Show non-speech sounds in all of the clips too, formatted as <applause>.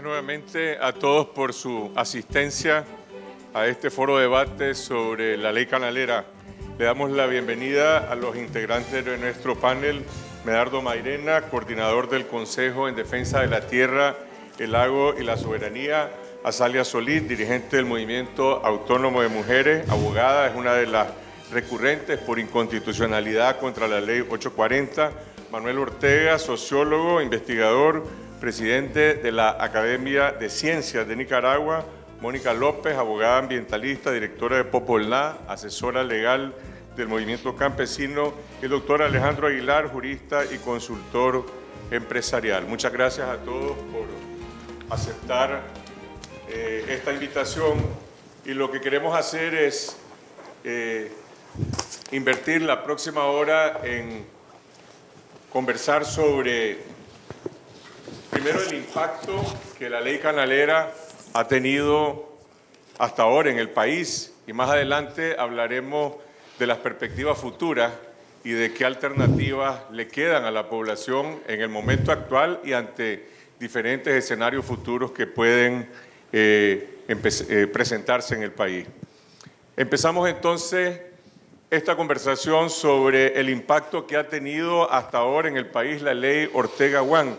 nuevamente a todos por su asistencia a este foro de debate sobre la ley canalera. Le damos la bienvenida a los integrantes de nuestro panel, Medardo Mairena, coordinador del Consejo en Defensa de la Tierra, el Lago y la Soberanía, Azalia Solís, dirigente del Movimiento Autónomo de Mujeres, abogada, es una de las recurrentes por inconstitucionalidad contra la ley 840, Manuel Ortega, sociólogo, investigador, presidente de la Academia de Ciencias de Nicaragua, Mónica López, abogada ambientalista, directora de Popolná, asesora legal del movimiento campesino, y el doctor Alejandro Aguilar, jurista y consultor empresarial. Muchas gracias a todos por aceptar eh, esta invitación y lo que queremos hacer es eh, invertir la próxima hora en conversar sobre Primero, el impacto que la ley canalera ha tenido hasta ahora en el país y más adelante hablaremos de las perspectivas futuras y de qué alternativas le quedan a la población en el momento actual y ante diferentes escenarios futuros que pueden eh, eh, presentarse en el país. Empezamos entonces esta conversación sobre el impacto que ha tenido hasta ahora en el país la ley Ortega One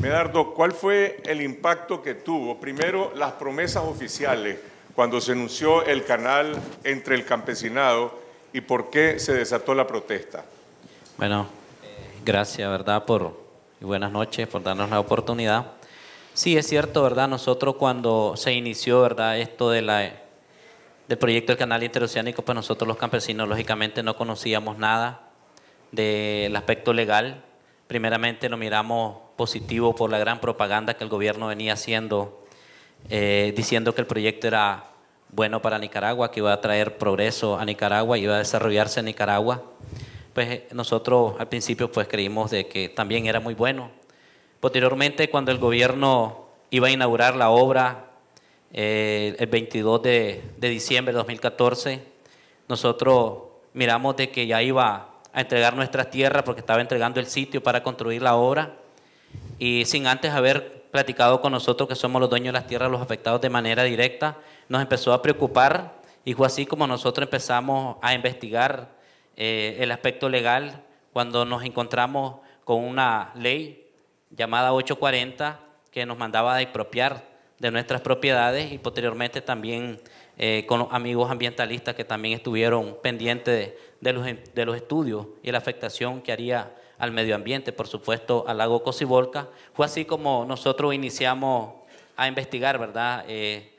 Medardo, ¿cuál fue el impacto que tuvo? Primero, las promesas oficiales cuando se anunció el canal entre el campesinado y por qué se desató la protesta. Bueno, eh, gracias, ¿verdad? Por, y buenas noches por darnos la oportunidad. Sí, es cierto, ¿verdad? Nosotros cuando se inició, ¿verdad? Esto de la, del proyecto del canal interoceánico, pues nosotros los campesinos lógicamente no conocíamos nada del aspecto legal Primeramente lo miramos positivo por la gran propaganda que el gobierno venía haciendo, eh, diciendo que el proyecto era bueno para Nicaragua, que iba a traer progreso a Nicaragua, iba a desarrollarse en Nicaragua. Pues eh, nosotros al principio pues creímos de que también era muy bueno. Posteriormente cuando el gobierno iba a inaugurar la obra eh, el 22 de, de diciembre de 2014, nosotros miramos de que ya iba a entregar nuestra tierra porque estaba entregando el sitio para construir la obra y sin antes haber platicado con nosotros que somos los dueños de las tierras, los afectados de manera directa, nos empezó a preocupar y fue así como nosotros empezamos a investigar eh, el aspecto legal cuando nos encontramos con una ley llamada 840 que nos mandaba a expropiar de nuestras propiedades y posteriormente también eh, con amigos ambientalistas que también estuvieron pendientes de, los, de, los, estudios y la afectación que haría al medio ambiente, por supuesto, al lago Cosibolca. Fue así como nosotros iniciamos a investigar, ¿verdad? Eh,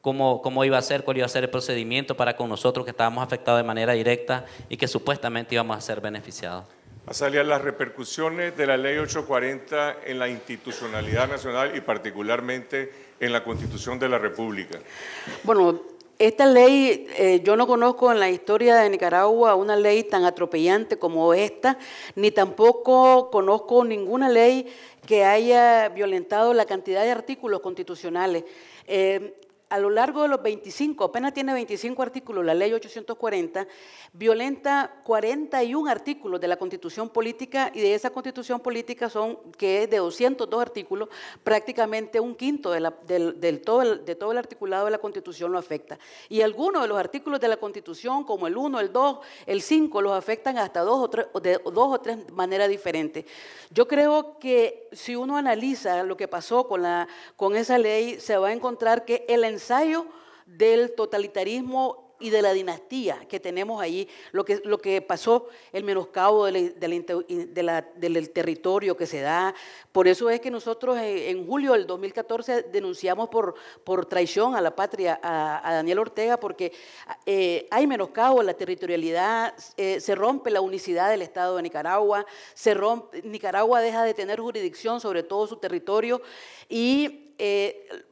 cómo, cómo iba a ser, cuál iba a ser el procedimiento para con nosotros que estábamos afectados de manera directa y que supuestamente íbamos a ser beneficiados. salir las repercusiones de la ley 840 en la institucionalidad nacional y particularmente en la Constitución de la República. Bueno, esta ley, eh, yo no conozco en la historia de Nicaragua una ley tan atropellante como esta, ni tampoco conozco ninguna ley que haya violentado la cantidad de artículos constitucionales. Eh, a lo largo de los 25, apenas tiene 25 artículos la ley 840, violenta 41 artículos de la constitución política y de esa constitución política son, que es de 202 artículos, prácticamente un quinto de, del, todo el, de todo el articulado de la constitución lo afecta. Y algunos de los artículos de la constitución, como el 1, el 2, el 5, los afectan hasta dos o tres, de dos o tres maneras diferentes. Yo creo que si uno analiza lo que pasó con, la, con esa ley, se va a encontrar que el ensayo del totalitarismo y de la dinastía que tenemos ahí, lo que, lo que pasó, el menoscabo del territorio que se da. Por eso es que nosotros eh, en, julio del 2014 denunciamos por, por traición a la patria a, Daniel Ortega, porque eh, hay menoscabo en la territorialidad, eh, se rompe la unicidad del Estado de Nicaragua, se rompe, Nicaragua deja de tener jurisdicción sobre todo su territorio y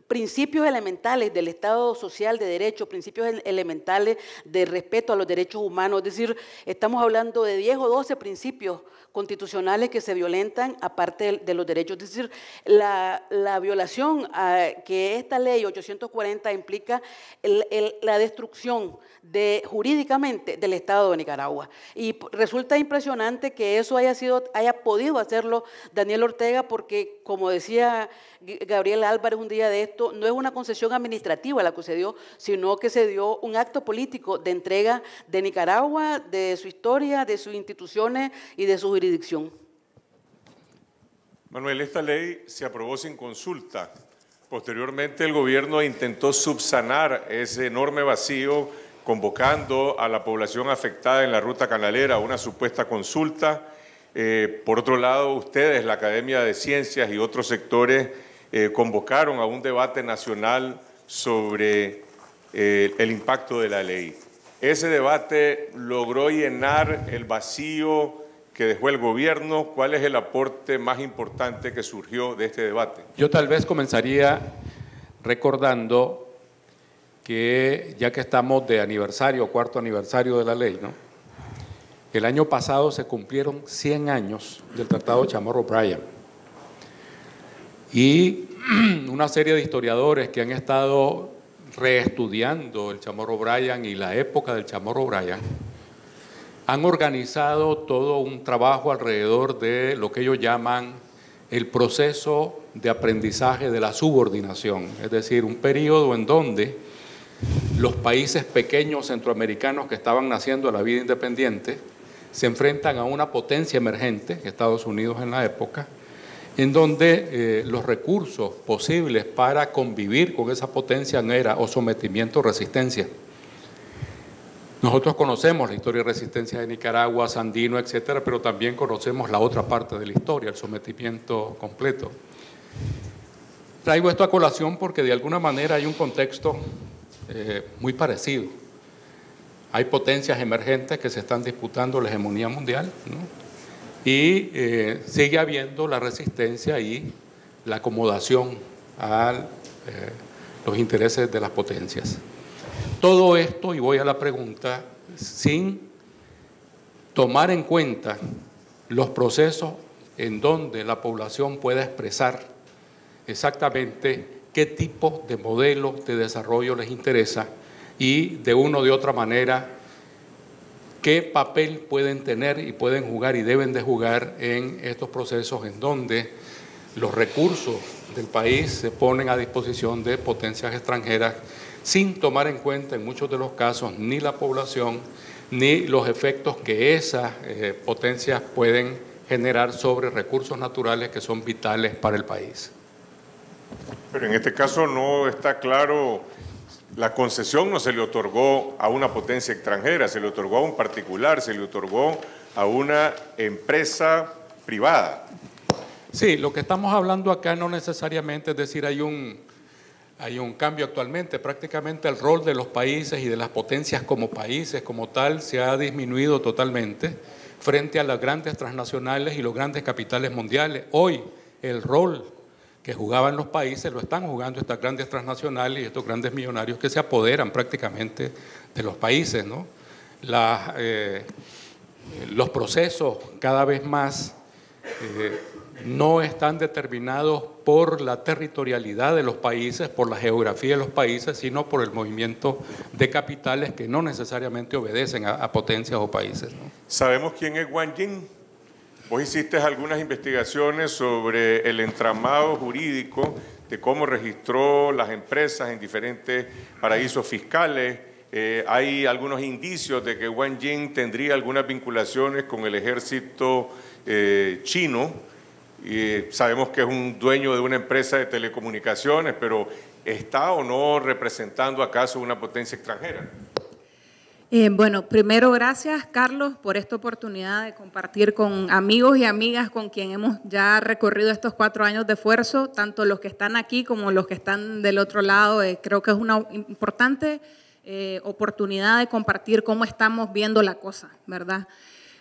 principios elementales del Estado social de derecho, principios elementales de respeto a los derechos humanos. Es decir, estamos hablando de 10 o 12 principios constitucionales que se violentan aparte de los derechos. Es decir, la, violación ah, que esta ley 840 implica la destrucción de, jurídicamente del Estado de Nicaragua. Y resulta impresionante que eso haya, sido, haya podido hacerlo Daniel Ortega porque, como decía Gabriel Álvarez un día de esto, no es una concesión administrativa la que se dio, sino que se dio un acto político de entrega de Nicaragua, de su historia, de sus instituciones y de su jurisdicción. Manuel, esta ley se aprobó sin consulta. Posteriormente el gobierno intentó subsanar ese enorme vacío convocando a la población afectada en la ruta canalera a una supuesta consulta. Eh, por otro lado, ustedes, la Academia de Ciencias y otros sectores eh, convocaron a un debate nacional sobre eh, el impacto de la ley. Ese debate logró llenar el vacío que dejó el gobierno. ¿Cuál es el aporte más importante que surgió de este debate? Yo tal vez comenzaría recordando que ya que estamos de aniversario, cuarto aniversario de la ley, ¿no? el año pasado se cumplieron 100 años del Tratado Chamorro-Bryan y <clears throat> una serie de historiadores que han estado reestudiando el Chamorro Bryan y la época del Chamorro Bryan, han organizado todo un trabajo alrededor de lo que ellos llaman el proceso de aprendizaje de la subordinación, es decir, un periodo en donde los países pequeños centroamericanos que estaban naciendo a la vida independiente se enfrentan a una potencia emergente, Estados Unidos en la época, en donde eh, los recursos posibles para convivir con esa potencia no era o sometimiento o resistencia. Nosotros conocemos la historia de resistencia de Nicaragua, Sandino, etcétera, pero también conocemos la otra parte de la historia, el sometimiento completo. Traigo esto a colación porque de alguna manera hay un contexto eh, muy parecido. Hay potencias emergentes que se están disputando la hegemonía mundial, ¿no? y eh, sigue habiendo la resistencia y la acomodación a eh, los intereses de las potencias. Todo esto, y voy a la pregunta, sin tomar en cuenta los procesos en donde la población pueda expresar exactamente qué tipo de modelo de desarrollo les interesa y de una o de otra manera qué papel pueden tener y pueden jugar y deben de jugar en estos procesos en donde los recursos del país se ponen a disposición de potencias extranjeras sin tomar en cuenta en muchos de los casos ni la población ni los efectos que esas eh, potencias pueden generar sobre recursos naturales que son vitales para el país. Pero en este caso no está claro la concesión no se le otorgó a una potencia extranjera, se le otorgó a un particular, se le otorgó a una empresa privada. Sí, lo que estamos hablando acá no necesariamente, es decir, hay un, hay un cambio actualmente. Prácticamente el rol de los países y de las potencias como países, como tal, se ha disminuido totalmente frente a las grandes transnacionales y los grandes capitales mundiales. Hoy el rol que jugaban los países lo están jugando estas grandes transnacionales y estos grandes millonarios que se apoderan prácticamente de los países. ¿no? Eh, los procesos cada vez más eh, no están determinados por la territorialidad de los países, por la geografía de los países, sino por el movimiento de capitales que no necesariamente obedecen a, potencias o países. ¿Sabemos quién es Wang Jing? Vos hiciste algunas investigaciones sobre el entramado jurídico de cómo registró las empresas en diferentes paraísos fiscales. Eh, hay algunos indicios de que Wang Jing tendría algunas vinculaciones con el ejército eh, chino. Eh, sabemos que es un dueño de una empresa de telecomunicaciones, pero ¿está o no representando acaso una potencia extranjera? Eh, bueno, primero gracias Carlos por esta oportunidad de compartir con amigos y amigas con quien hemos ya recorrido estos cuatro años de esfuerzo, tanto los que están aquí como los que están del otro lado. Eh, creo que es una importante eh, oportunidad de compartir cómo estamos viendo la cosa, ¿verdad?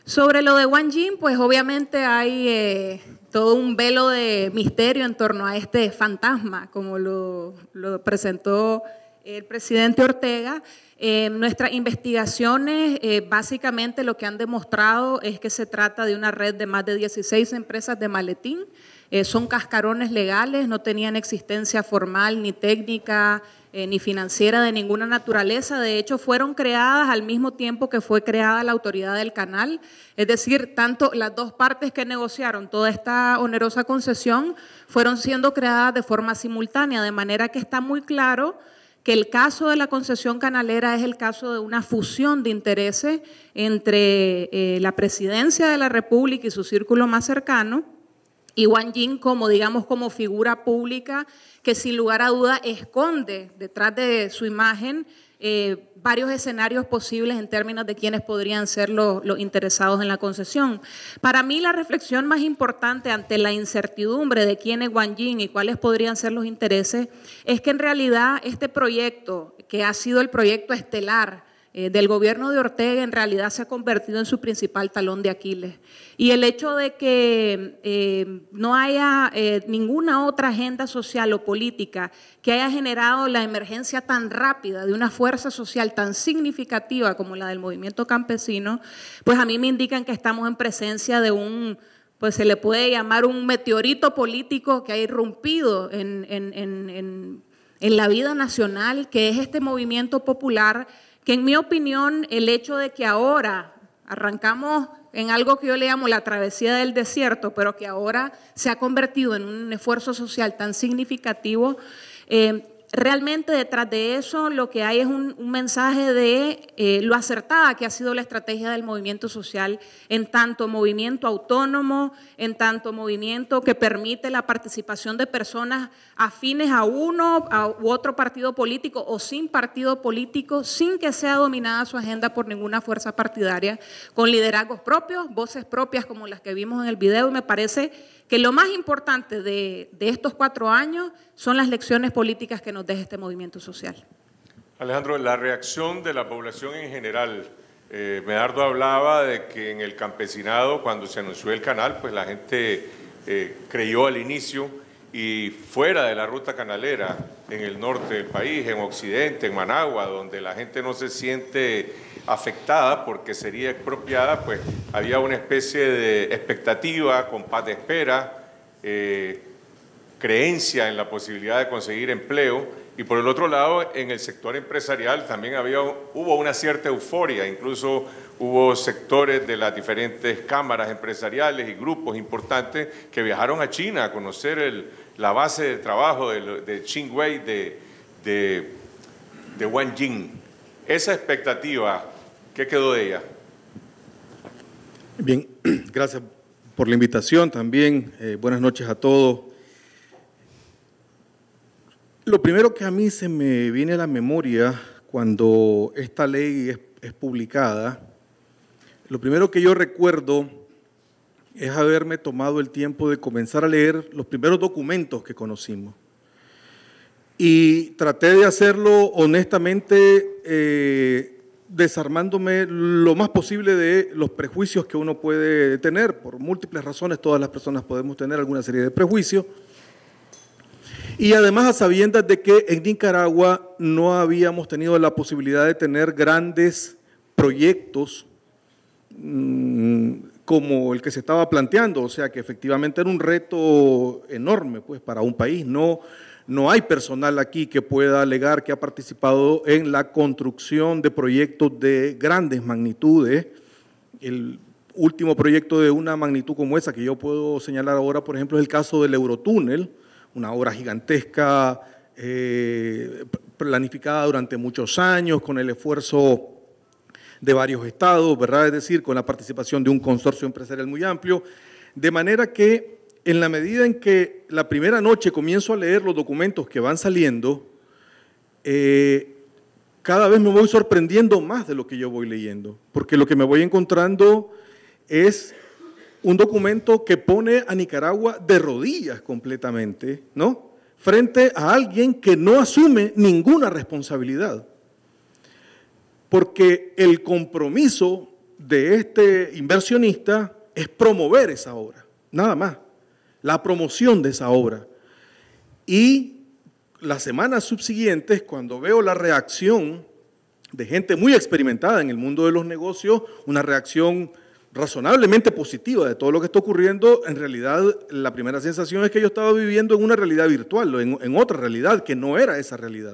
Sobre lo de Wang Jin, pues obviamente hay todo un velo de misterio en torno a este fantasma, como lo presentó el presidente Ortega. Eh, nuestras investigaciones eh, básicamente lo que han demostrado es que se trata de una red de más de 16 empresas de maletín. Eh, son cascarones legales, no tenían existencia formal ni técnica ni financiera de ninguna naturaleza. De hecho, fueron creadas al mismo tiempo que fue creada la autoridad del canal. Es decir, tanto las dos partes que negociaron toda esta onerosa concesión fueron siendo creadas de forma simultánea, de manera que está muy claro que el caso de la concesión canalera es el caso de una fusión de intereses entre eh, la presidencia de la República y su círculo más cercano, y Wang Jing como, digamos, como figura pública que sin lugar a duda esconde detrás de su imagen eh, varios escenarios posibles en términos de quiénes podrían ser los, interesados en la concesión. Para mí la reflexión más importante ante la incertidumbre de quién es Wang y cuáles podrían ser los intereses es que en realidad este proyecto, que ha sido el proyecto estelar eh, del gobierno de Ortega en realidad se ha convertido en su principal talón de Aquiles. Y el hecho de que eh, no haya eh, ninguna otra agenda social o política que haya generado la emergencia tan rápida de una fuerza social tan significativa como la del movimiento campesino, pues a mí me indican que estamos en presencia de un pues se le puede llamar un meteorito político que ha irrumpido en, en la vida nacional, que es este movimiento popular que en mi opinión el hecho de que ahora arrancamos en algo que yo le llamo la travesía del desierto, pero que ahora se ha convertido en un esfuerzo social tan significativo, eh, realmente detrás de eso lo que hay es un, mensaje de eh, lo acertada que ha sido la estrategia del movimiento social en tanto movimiento autónomo, en tanto movimiento que permite la participación de personas afines a uno u otro partido político o sin partido político, sin que sea dominada su agenda por ninguna fuerza partidaria, con liderazgos propios, voces propias como las que vimos en el video, me parece que lo más importante de, estos cuatro años son las lecciones políticas que nos deja este movimiento social. Alejandro, la reacción de la población en general. Eh, Medardo hablaba de que en el campesinado, cuando se anunció el canal, pues la gente eh, creyó al inicio y fuera de la ruta canalera, en el norte del país, en occidente, en Managua, donde la gente no se siente afectada porque sería expropiada, pues había una especie de expectativa, compás de espera, eh, creencia en la posibilidad de conseguir empleo y por el otro lado, en el sector empresarial también había, hubo una cierta euforia, incluso hubo sectores de las diferentes cámaras empresariales y grupos importantes que viajaron a China a conocer el, la base de trabajo de, de de, de, Jing. Esa expectativa, ¿qué quedó de ella? Bien, <clears throat> gracias por la invitación también. Eh, buenas noches a todos. Lo primero que a mí se me viene a la memoria cuando esta ley es, publicada, lo primero que yo recuerdo es haberme tomado el tiempo de comenzar a leer los primeros documentos que conocimos. Y traté de hacerlo honestamente, eh, desarmándome lo más posible de los prejuicios que uno puede tener. Por múltiples razones, todas las personas podemos tener alguna serie de prejuicios. Y además a sabiendas de que en Nicaragua no habíamos tenido la posibilidad de tener grandes proyectos mm, como el que se estaba planteando, o sea que efectivamente era un reto enorme pues, para un país. No, no hay personal aquí que pueda alegar que ha participado en la construcción de proyectos de grandes magnitudes. El último proyecto de una magnitud como esa que yo puedo señalar ahora, por ejemplo, es el caso del Eurotúnel, una obra gigantesca, eh, planificada durante muchos años, con el esfuerzo de varios estados, ¿verdad? Es decir, con la participación de un consorcio empresarial muy amplio. De manera que en la medida en que la primera noche comienzo a leer los documentos que van saliendo, eh, cada vez me voy sorprendiendo más de lo que yo voy leyendo, porque lo que me voy encontrando es un documento que pone a Nicaragua de rodillas completamente, ¿no? Frente a alguien que no asume ninguna responsabilidad. Porque el compromiso de este inversionista es promover esa obra, nada más, la promoción de esa obra. Y las semanas subsiguientes, cuando veo la reacción de gente muy experimentada en el mundo de los negocios, una reacción razonablemente positiva de todo lo que está ocurriendo, en realidad la primera sensación es que yo estaba viviendo en una realidad virtual, en, otra realidad que no era esa realidad,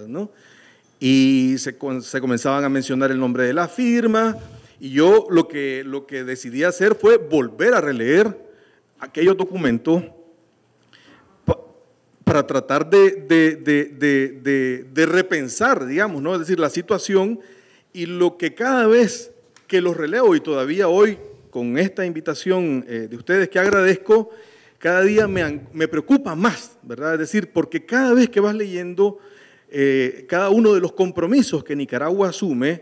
Y se, comenzaban a mencionar el nombre de la firma, y yo lo que, lo que decidí hacer fue volver a releer aquellos documentos para tratar de, de, repensar, digamos, ¿no? Es decir, la situación y lo que cada vez que los releo y todavía hoy con esta invitación eh, de ustedes que agradezco, cada día me, preocupa más, ¿verdad? Es decir, porque cada vez que vas leyendo eh, cada uno de los compromisos que Nicaragua asume,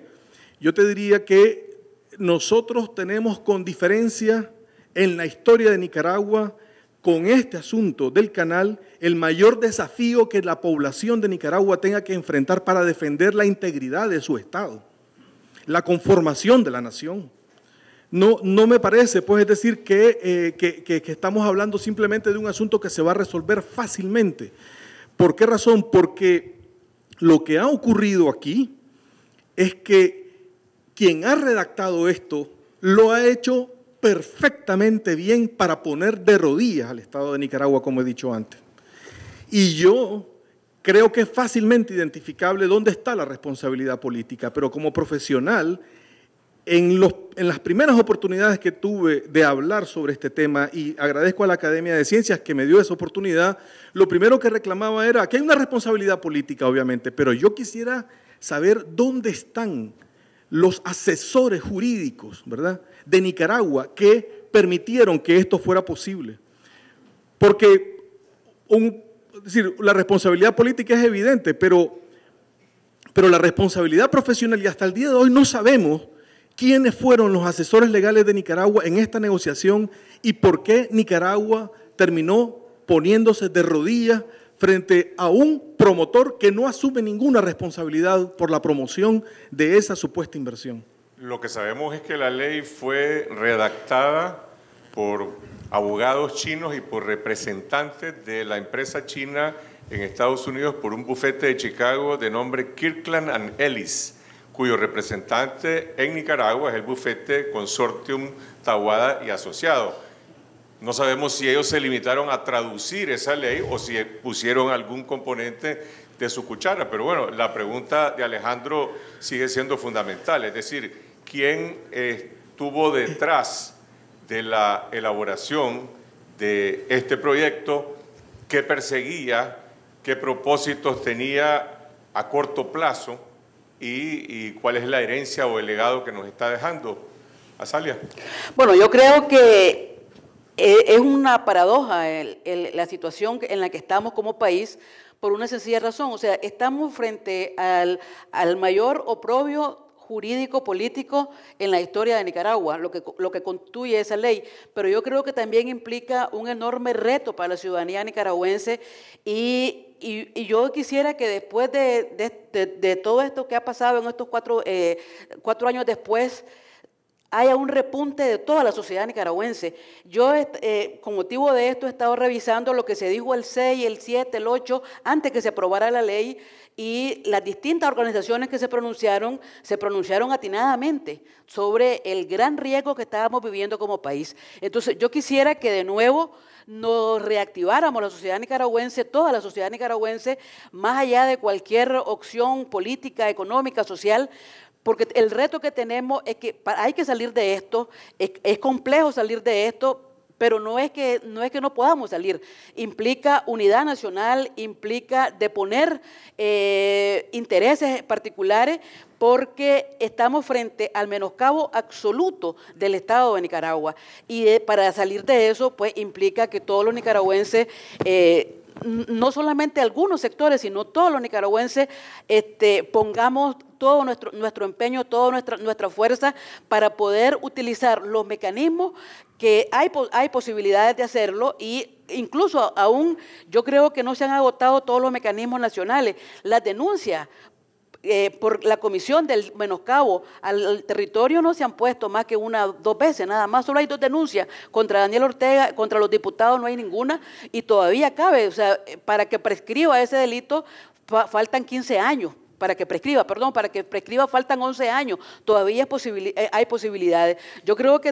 yo te diría que nosotros tenemos con diferencia en la historia de Nicaragua, con este asunto del canal, el mayor desafío que la población de Nicaragua tenga que enfrentar para defender la integridad de su Estado, la conformación de la nación. No, me parece, pues es decir, eh, que, que estamos hablando simplemente de un asunto que se va a resolver fácilmente. ¿Por qué razón? Porque lo que ha ocurrido aquí es que quien ha redactado esto lo ha hecho perfectamente bien para poner de rodillas al Estado de Nicaragua, como he dicho antes. Y yo creo que es fácilmente identificable dónde está la responsabilidad política, pero como profesional en, los, en, las primeras oportunidades que tuve de hablar sobre este tema, y agradezco a la Academia de Ciencias que me dio esa oportunidad, lo primero que reclamaba era que hay una responsabilidad política, obviamente, pero yo quisiera saber dónde están los asesores jurídicos, ¿verdad?, de Nicaragua que permitieron que esto fuera posible. Porque un, decir, la responsabilidad política es evidente, pero, pero la responsabilidad profesional, y hasta el día de hoy no sabemos ¿Quiénes fueron los asesores legales de Nicaragua en esta negociación y por qué Nicaragua terminó poniéndose de rodillas frente a un promotor que no asume ninguna responsabilidad por la promoción de esa supuesta inversión? Lo que sabemos es que la ley fue redactada por abogados chinos y por representantes de la empresa china en Estados Unidos por un bufete de Chicago de nombre Kirkland and Ellis cuyo representante en Nicaragua es el bufete Consortium Tawada y Asociado. No sabemos si ellos se limitaron a traducir esa ley o si pusieron algún componente de su cuchara, pero bueno, la pregunta de Alejandro sigue siendo fundamental, es decir, ¿quién eh, estuvo detrás de la elaboración de este proyecto? ¿Qué perseguía? ¿Qué propósitos tenía a corto plazo? y, cuál es la herencia o el legado que nos está dejando. Azalia. Bueno, yo creo que eh, es una paradoja la situación en la que estamos como país por una sencilla razón. O sea, estamos frente al, al mayor oprobio jurídico, político en la historia de Nicaragua, lo que, lo que constituye esa ley, pero yo creo que también implica un enorme reto para la ciudadanía nicaragüense y y, yo quisiera que después de, de, todo esto que ha pasado en estos cuatro eh, años después, haya un repunte de toda la sociedad nicaragüense. Yo, eh, con motivo de esto, he estado revisando lo que se dijo el 6, el 7, el 8, antes que se aprobara la ley, y las distintas organizaciones que se pronunciaron, se pronunciaron atinadamente sobre el gran riesgo que estábamos viviendo como país. Entonces, yo quisiera que de nuevo nos reactiváramos la sociedad nicaragüense, toda la sociedad nicaragüense, más allá de cualquier opción política, económica, social, porque el reto que tenemos es que hay que salir de esto, es, complejo salir de esto, pero no es, que, no podamos salir. Implica unidad nacional, implica deponer eh, intereses particulares, porque estamos frente al menoscabo absoluto del Estado de Nicaragua. Y eh, para salir de eso, pues implica que todos los nicaragüenses... Eh, no solamente algunos sectores, sino todos los nicaragüenses, este, pongamos todo nuestro, nuestro empeño, toda nuestra, nuestra fuerza para poder utilizar los mecanismos que hay, hay posibilidades de hacerlo y incluso aún yo creo que no se han agotado todos los mecanismos nacionales. Las denuncias eh, por la comisión del menoscabo al, territorio no se han puesto más que una, dos veces, nada más, solo hay dos denuncias contra Daniel Ortega, contra los diputados no hay ninguna y todavía cabe, o sea, eh, para que prescriba ese delito faltan 15 años para que prescriba, perdón, para que prescriba faltan 11 años, todavía eh, hay posibilidades. Yo creo que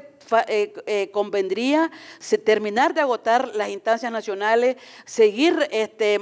eh, eh, convendría terminar de agotar las instancias nacionales, seguir este,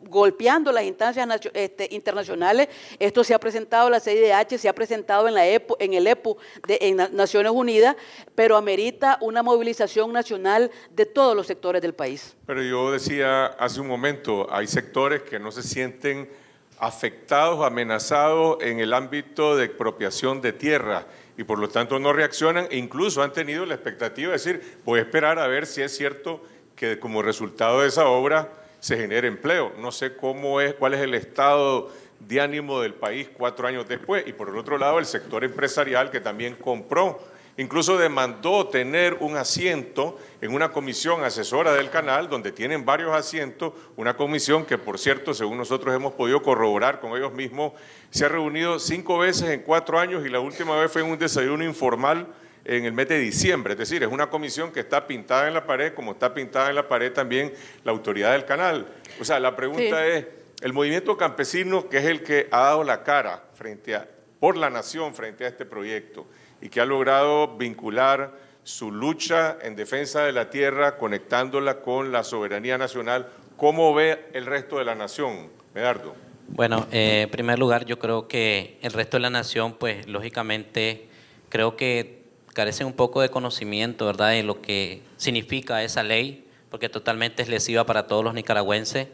golpeando las instancias este, internacionales. Esto se ha presentado en la CIDH, se ha presentado en, la e en el EPU de en Naciones Unidas, pero amerita una movilización nacional de todos los sectores del país. Pero yo decía hace un momento, hay sectores que no se sienten afectados, amenazados en el ámbito de expropiación de tierra y por lo tanto no reaccionan e incluso han tenido la expectativa de decir, voy a esperar a ver si es cierto que como resultado de esa obra se genere empleo. No sé cómo es, cuál es el estado de ánimo del país cuatro años después. Y por el otro lado, el sector empresarial que también compró Incluso demandó tener un asiento en una comisión asesora del canal, donde tienen varios asientos, una comisión que, por cierto, según nosotros hemos podido corroborar con ellos mismos, se ha reunido cinco veces en cuatro años y la última vez fue en un desayuno informal en el mes de diciembre. Es decir, es una comisión que está pintada en la pared, como está pintada en la pared también la autoridad del canal. O sea, la pregunta es, el movimiento campesino, que es el que ha dado la cara frente a, por la nación frente a este proyecto, y que ha logrado vincular su lucha en defensa de la tierra, conectándola con la soberanía nacional. ¿Cómo ve el resto de la nación, Medardo? Bueno, eh, en primer lugar, yo creo que el resto de la nación, pues lógicamente, creo que carece un poco de conocimiento, ¿verdad?, de lo que significa esa ley, porque totalmente es lesiva para todos los nicaragüenses,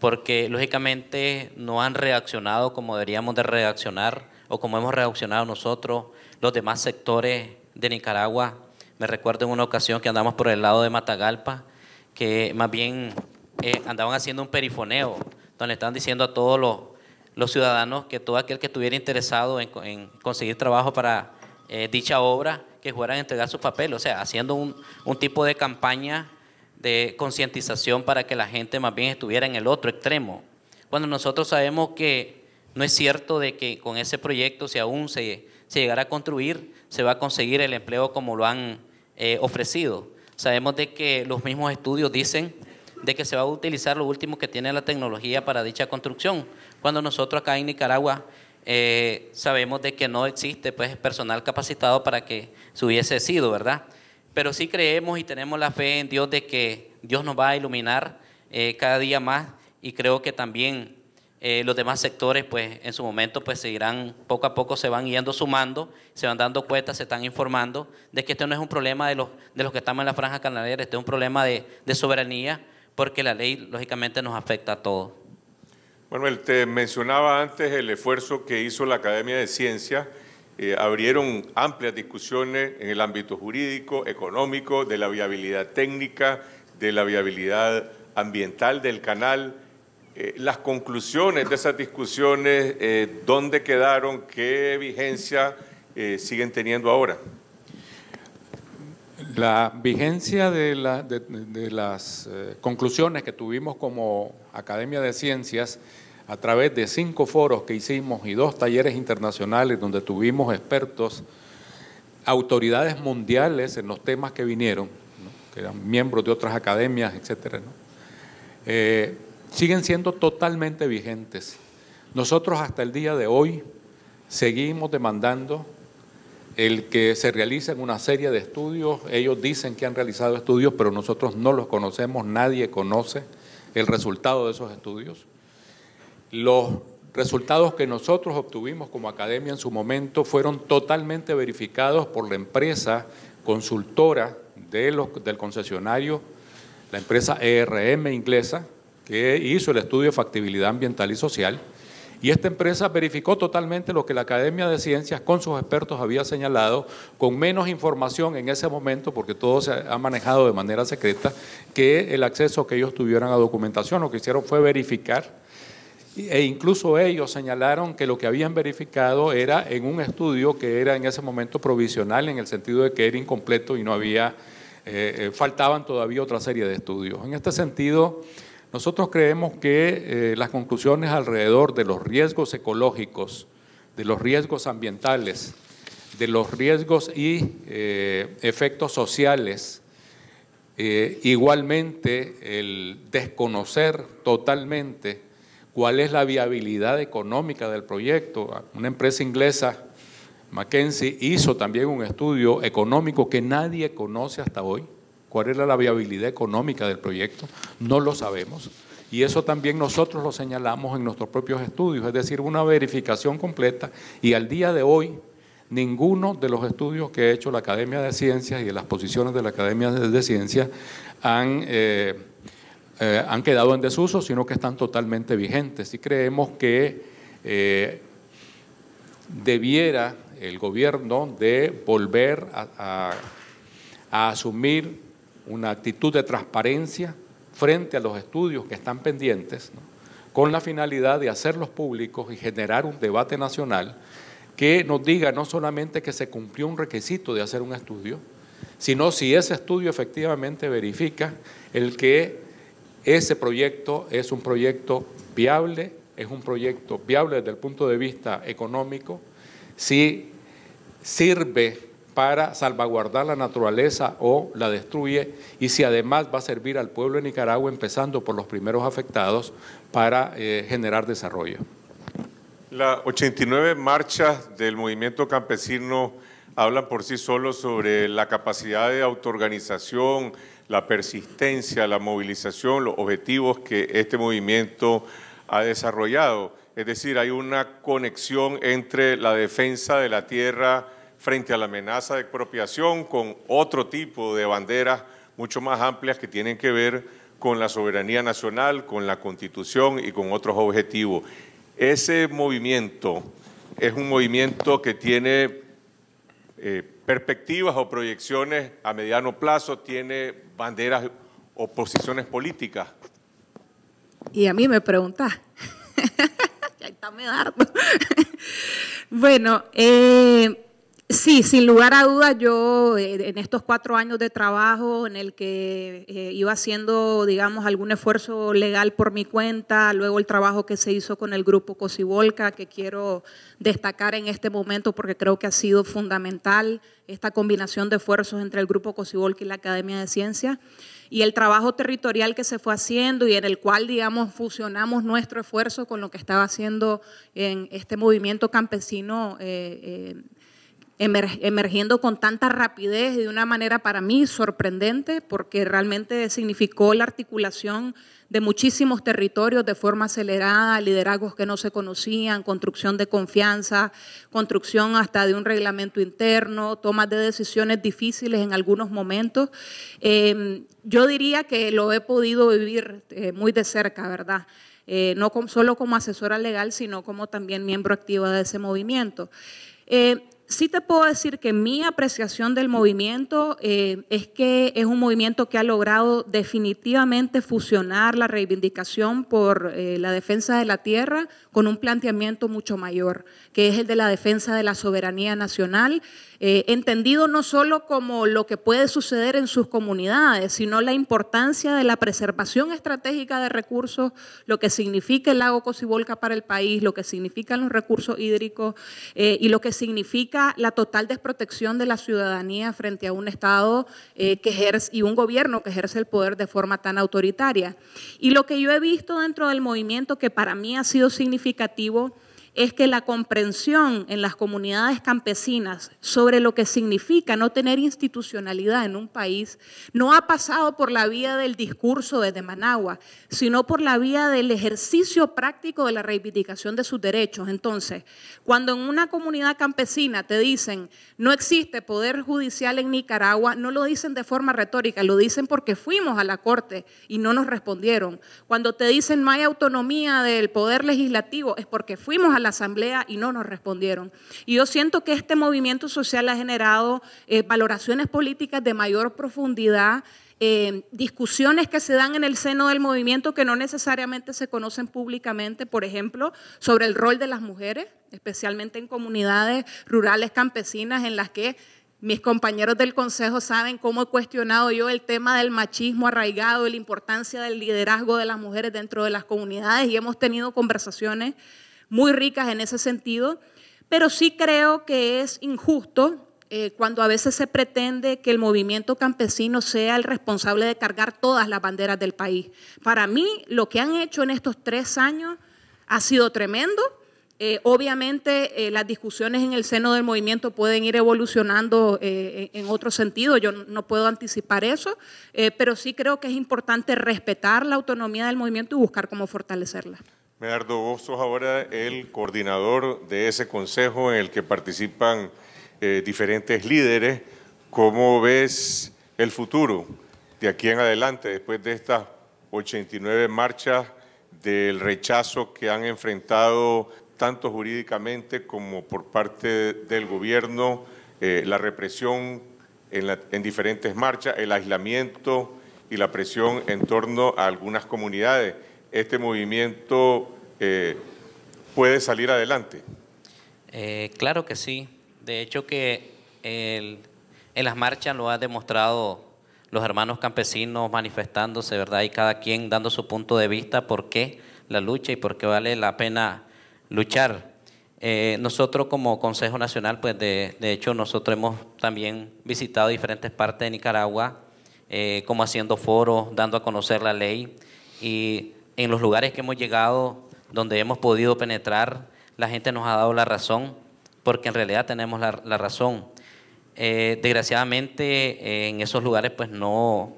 porque lógicamente no han reaccionado como deberíamos de reaccionar o como hemos reaccionado nosotros, los demás sectores de Nicaragua. Me recuerdo en una ocasión que andamos por el lado de Matagalpa, que más bien eh, andaban haciendo un perifoneo, donde estaban diciendo a todos los, ciudadanos que todo aquel que estuviera interesado en, conseguir trabajo para eh, dicha obra, que fueran a entregar su papel, o sea, haciendo un, un tipo de campaña de concientización para que la gente más bien estuviera en el otro extremo. Cuando nosotros sabemos que no es cierto de que con ese proyecto, si aún se, llegara a construir, se va a conseguir el empleo como lo han eh, ofrecido. Sabemos de que los mismos estudios dicen de que se va a utilizar lo último que tiene la tecnología para dicha construcción, cuando nosotros acá en Nicaragua eh, sabemos de que no existe pues, personal capacitado para que se hubiese sido, ¿verdad? Pero sí creemos y tenemos la fe en Dios de que Dios nos va a iluminar eh, cada día más y creo que también eh, los demás sectores, pues en su momento, pues seguirán, poco a poco se van yendo sumando, se van dando cuenta, se están informando de que este no es un problema de los, de los que estamos en la franja canadera, este es un problema de, soberanía, porque la ley lógicamente nos afecta a todos. bueno él te mencionaba antes el esfuerzo que hizo la Academia de Ciencias. Eh, abrieron amplias discusiones en el ámbito jurídico, económico, de la viabilidad técnica, de la viabilidad ambiental del canal eh, las conclusiones de esas discusiones, eh, dónde quedaron, qué vigencia eh, siguen teniendo ahora. La vigencia de, las conclusiones que tuvimos como Academia de Ciencias a través de cinco foros que hicimos y dos talleres internacionales donde tuvimos expertos, autoridades mundiales en los temas que vinieron, que eran miembros de otras academias, etcétera. ¿no? siguen siendo totalmente vigentes. Nosotros hasta el día de hoy seguimos demandando el que se realicen una serie de estudios. Ellos dicen que han realizado estudios, pero nosotros no los conocemos, nadie conoce el resultado de esos estudios. Los resultados que nosotros obtuvimos como academia en su momento fueron totalmente verificados por la empresa consultora de del concesionario, la empresa ERM inglesa, que hizo el estudio de factibilidad ambiental y social, y esta empresa verificó totalmente lo que la Academia de Ciencias con sus expertos había señalado, con menos información en ese momento, porque todo se ha manejado de manera secreta, que el acceso que ellos tuvieran a documentación. Lo que hicieron fue verificar e incluso ellos señalaron que lo que habían verificado era en un estudio que era en ese momento provisional, en el sentido de que era incompleto y no había, eh, eh, faltaban todavía otra serie de estudios. En este sentido... Nosotros creemos que eh, las conclusiones alrededor de los riesgos ecológicos, de los riesgos ambientales, de los riesgos y eh, efectos sociales, eh, igualmente el desconocer totalmente cuál es la viabilidad económica del proyecto. Una empresa inglesa, McKenzie, hizo también un estudio económico que nadie conoce hasta hoy, ¿Cuál era la viabilidad económica del proyecto? No lo sabemos. Y eso también nosotros lo señalamos en nuestros propios estudios, es decir, una verificación completa. Y al día de hoy, ninguno de los estudios que ha hecho la Academia de Ciencias y de las posiciones de la Academia de Ciencias han, eh, eh, han quedado en desuso, sino que están totalmente vigentes. Y creemos que eh, debiera el gobierno de volver a, a asumir una actitud de transparencia frente a los estudios que están pendientes, con la finalidad de hacerlos públicos y generar un debate nacional que nos diga no solamente que se cumplió un requisito de hacer un estudio, sino si ese estudio efectivamente verifica el que ese proyecto es un proyecto viable, es un proyecto viable desde el punto de vista económico, si sirve para salvaguardar la naturaleza o la destruye y si además va a servir al pueblo de Nicaragua, empezando por los primeros afectados, para eh, generar desarrollo. Las 89 marchas del movimiento campesino hablan por sí solos sobre la capacidad de autoorganización, la persistencia, la movilización, los objetivos que este movimiento ha desarrollado. Es decir, hay una conexión entre la defensa de la tierra, frente a la amenaza de expropiación con otro tipo de banderas mucho más amplias que tienen que ver con la soberanía nacional, con la constitución y con otros objetivos. Ese movimiento es un movimiento que tiene eh, perspectivas o proyecciones a mediano plazo, tiene banderas o posiciones políticas. Y a mí me pregunta <laughs> ya está Medardo. <laughs> bueno, eh, Sí, sin lugar a dudas, yo eh, en estos cuatro años de trabajo en el que eh, iba haciendo, digamos, algún esfuerzo legal por mi cuenta, luego el trabajo que se hizo con el grupo Cosibolca, que quiero destacar en este momento porque creo que ha sido fundamental esta combinación de esfuerzos entre el grupo Cosibolca y la Academia de Ciencias y el trabajo territorial que se fue haciendo y en el cual, digamos, fusionamos nuestro esfuerzo con lo que estaba haciendo en este movimiento campesino. Eh, emergiendo con tanta rapidez y de una manera para mí sorprendente, porque realmente significó la articulación de muchísimos territorios de forma acelerada, liderazgos que no se conocían, construcción de confianza, construcción hasta de un reglamento interno, tomas de decisiones difíciles en algunos momentos. Em, yo diría que lo he podido vivir eh, muy de cerca, ¿verdad? Eh, no solo como asesora legal, sino como también miembro activa de ese movimiento. Eh, Sí te puedo decir que mi apreciación del movimiento eh, es que es un movimiento que ha logrado definitivamente fusionar la reivindicación por eh, la defensa de la tierra con un planteamiento mucho mayor, que es el de la defensa de la soberanía nacional eh, entendido no solo como lo que puede suceder en sus comunidades, sino la importancia de la preservación estratégica de recursos, lo que significa el lago Cocibolca para el país, lo que significan los recursos hídricos eh, y lo que significa la total desprotección de la ciudadanía frente a un Estado eh, que ejerce y un gobierno que ejerce el poder de forma tan autoritaria. Y lo que yo he visto dentro del movimiento que para mí ha sido significativo, es que la comprensión en las comunidades campesinas sobre lo que significa no tener institucionalidad en un país no ha pasado por la vía del discurso desde Managua, sino por la vía del ejercicio práctico de la reivindicación de sus derechos. Entonces, cuando en una comunidad campesina te dicen no existe poder judicial en Nicaragua, no lo dicen de forma retórica, lo dicen porque fuimos a la corte y no nos respondieron. Cuando te dicen no hay autonomía del poder legislativo, es porque fuimos a la asamblea y no nos respondieron. Y yo siento que este movimiento social ha generado eh, valoraciones políticas de mayor profundidad. Eh, discusiones que se dan en el seno del movimiento que no necesariamente se conocen públicamente, por ejemplo, sobre el rol de las mujeres, especialmente en comunidades rurales campesinas en las que mis compañeros del Consejo saben cómo he cuestionado yo el tema del machismo arraigado, la importancia del liderazgo de las mujeres dentro de las comunidades y hemos tenido conversaciones muy ricas en ese sentido, pero sí creo que es injusto eh, cuando a veces se pretende que el movimiento campesino sea el responsable de cargar todas las banderas del país. Para mí, lo que han hecho en estos tres años ha sido tremendo. Eh, obviamente eh, las discusiones en el seno del movimiento pueden ir evolucionando en otro sentido, yo no puedo anticipar eso, pero sí creo que es importante respetar la autonomía del movimiento y buscar cómo fortalecerla. Medardo, vos sos ahora el coordinador de ese consejo en el que participan eh, diferentes líderes. ¿Cómo ves el futuro de aquí en adelante, después de estas 89 marchas, del rechazo que han enfrentado tanto jurídicamente como por parte del gobierno, eh, la represión en, en, diferentes marchas, el aislamiento y la presión en torno a algunas comunidades este movimiento eh, puede salir adelante? Eh, claro que sí. De hecho que en las marchas lo han demostrado los hermanos campesinos manifestándose, ¿verdad? Y cada quien dando su punto de vista por qué la lucha y por qué vale la pena luchar. Eh, nosotros como Consejo Nacional, pues de, hecho nosotros hemos también visitado diferentes partes de Nicaragua, como haciendo foros, dando a conocer la ley y en los lugares que hemos llegado, donde hemos podido penetrar, la gente nos ha dado la razón, porque en realidad tenemos la, razón. Eh, desgraciadamente, en esos lugares, pues no,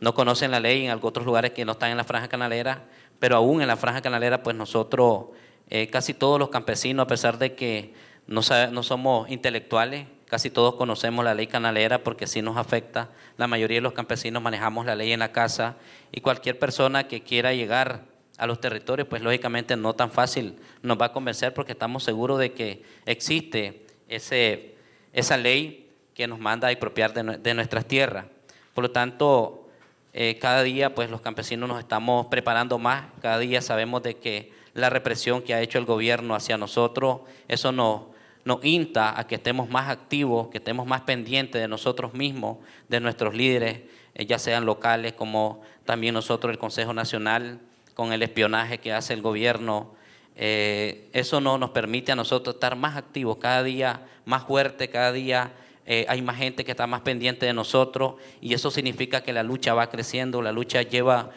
no conocen la ley, en otros lugares que no están en la franja canalera, pero aún en la franja canalera, pues nosotros, eh, casi todos los campesinos, a pesar de que no, no somos intelectuales, Casi todos conocemos la ley canalera porque sí nos afecta. La mayoría de los campesinos manejamos la ley en la casa y cualquier persona que quiera llegar a los territorios, pues lógicamente no tan fácil nos va a convencer porque estamos seguros de que existe ese, esa ley que nos manda a expropiar de, nuestras tierras. Por lo tanto, eh, cada día pues los campesinos nos estamos preparando más, cada día sabemos de que la represión que ha hecho el gobierno hacia nosotros, eso nos nos insta a que estemos más activos, que estemos más pendientes de nosotros mismos, de nuestros líderes, eh, ya sean locales como también nosotros el Consejo Nacional, con el espionaje que hace el gobierno. Eh, eso no nos permite a nosotros estar más activos, cada día más fuerte, cada día eh, hay más gente que está más pendiente de nosotros y eso significa que la lucha va creciendo, la lucha lleva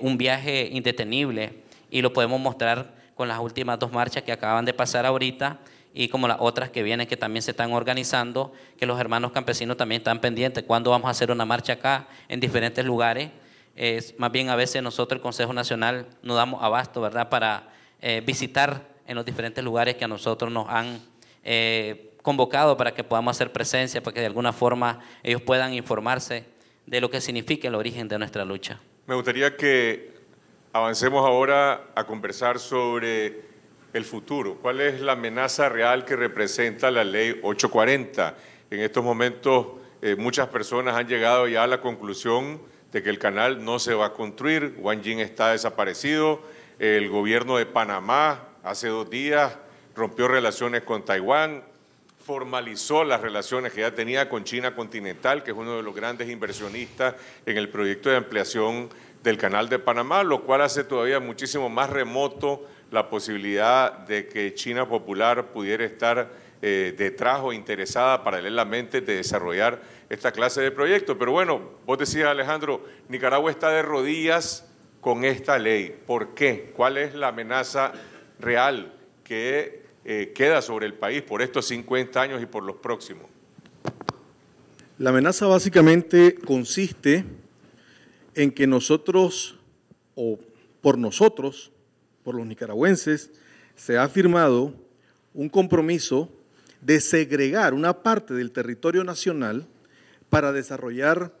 un viaje indetenible y lo podemos mostrar con las últimas dos marchas que acaban de pasar ahorita, y como las otras que vienen que también se están organizando, que los hermanos campesinos también están pendientes, cuándo vamos a hacer una marcha acá en diferentes lugares. Es, más bien a veces nosotros, el Consejo Nacional, nos damos abasto, ¿verdad?, para eh, visitar en los diferentes lugares que a nosotros nos han eh, convocado para que podamos hacer presencia, para que de alguna forma ellos puedan informarse de lo que significa el origen de nuestra lucha. Me gustaría que avancemos ahora a conversar sobre el futuro, cuál es la amenaza real que representa la ley 840. En estos momentos eh, muchas personas han llegado ya a la conclusión de que el canal no se va a construir, Wanjin está desaparecido, el gobierno de Panamá hace dos días rompió relaciones con Taiwán, formalizó las relaciones que ya tenía con China continental, que es uno de los grandes inversionistas en el proyecto de ampliación del canal de Panamá, lo cual hace todavía muchísimo más remoto la posibilidad de que China Popular pudiera estar eh, detrás o interesada paralelamente de desarrollar esta clase de proyectos. Pero bueno, vos decías Alejandro, Nicaragua está de rodillas con esta ley. ¿Por qué? ¿Cuál es la amenaza real que eh, queda sobre el país por estos 50 años y por los próximos? La amenaza básicamente consiste en que nosotros, o por nosotros, por los nicaragüenses, se ha firmado un compromiso de segregar una parte del territorio nacional para desarrollar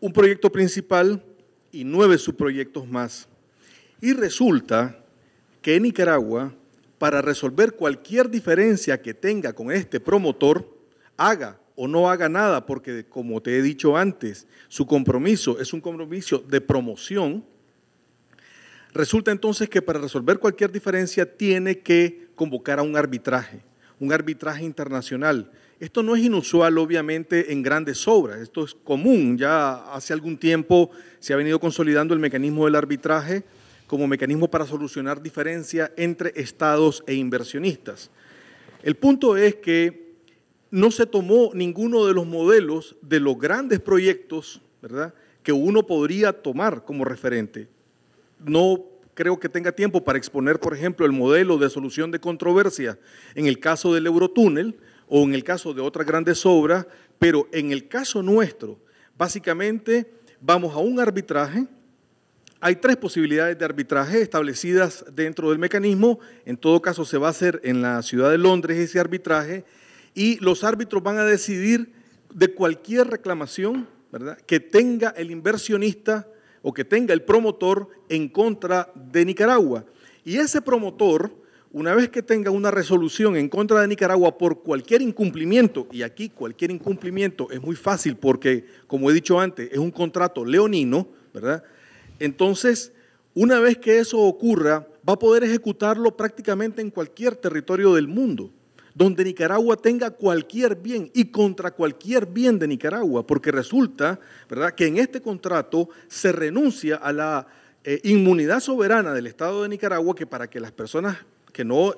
un proyecto principal y nueve subproyectos más. Y resulta que en Nicaragua, para resolver cualquier diferencia que tenga con este promotor, haga o no haga nada, porque como te he dicho antes, su compromiso es un compromiso de promoción, Resulta entonces que para resolver cualquier diferencia tiene que convocar a un arbitraje, un arbitraje internacional. Esto no es inusual, obviamente, en grandes obras, esto es común. Ya hace algún tiempo se ha venido consolidando el mecanismo del arbitraje como mecanismo para solucionar diferencia entre estados e inversionistas. El punto es que no se tomó ninguno de los modelos de los grandes proyectos, ¿verdad?, que uno podría tomar como referente no creo que tenga tiempo para exponer, por ejemplo, el modelo de solución de controversia en el caso del Eurotúnel o en el caso de otras grandes obras, pero en el caso nuestro, básicamente vamos a un arbitraje. Hay tres posibilidades de arbitraje establecidas dentro del mecanismo. En todo caso, se va a hacer en la ciudad de Londres ese arbitraje y los árbitros van a decidir de cualquier reclamación ¿verdad? que tenga el inversionista o que tenga el promotor en contra de Nicaragua. Y ese promotor, una vez que tenga una resolución en contra de Nicaragua por cualquier incumplimiento, y aquí cualquier incumplimiento es muy fácil porque, como he dicho antes, es un contrato leonino, ¿verdad? Entonces, una vez que eso ocurra, va a poder ejecutarlo prácticamente en cualquier territorio del mundo donde Nicaragua tenga cualquier bien y contra cualquier bien de Nicaragua, porque resulta ¿verdad? que en este contrato se renuncia a la eh, inmunidad soberana del Estado de Nicaragua, que para que las personas que no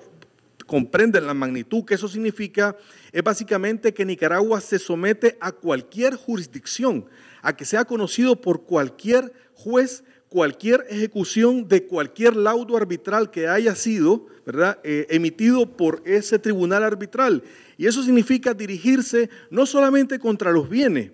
comprenden la magnitud que eso significa, es básicamente que Nicaragua se somete a cualquier jurisdicción, a que sea conocido por cualquier juez cualquier ejecución de cualquier laudo arbitral que haya sido ¿verdad? Eh, emitido por ese tribunal arbitral. Y eso significa dirigirse no solamente contra los bienes,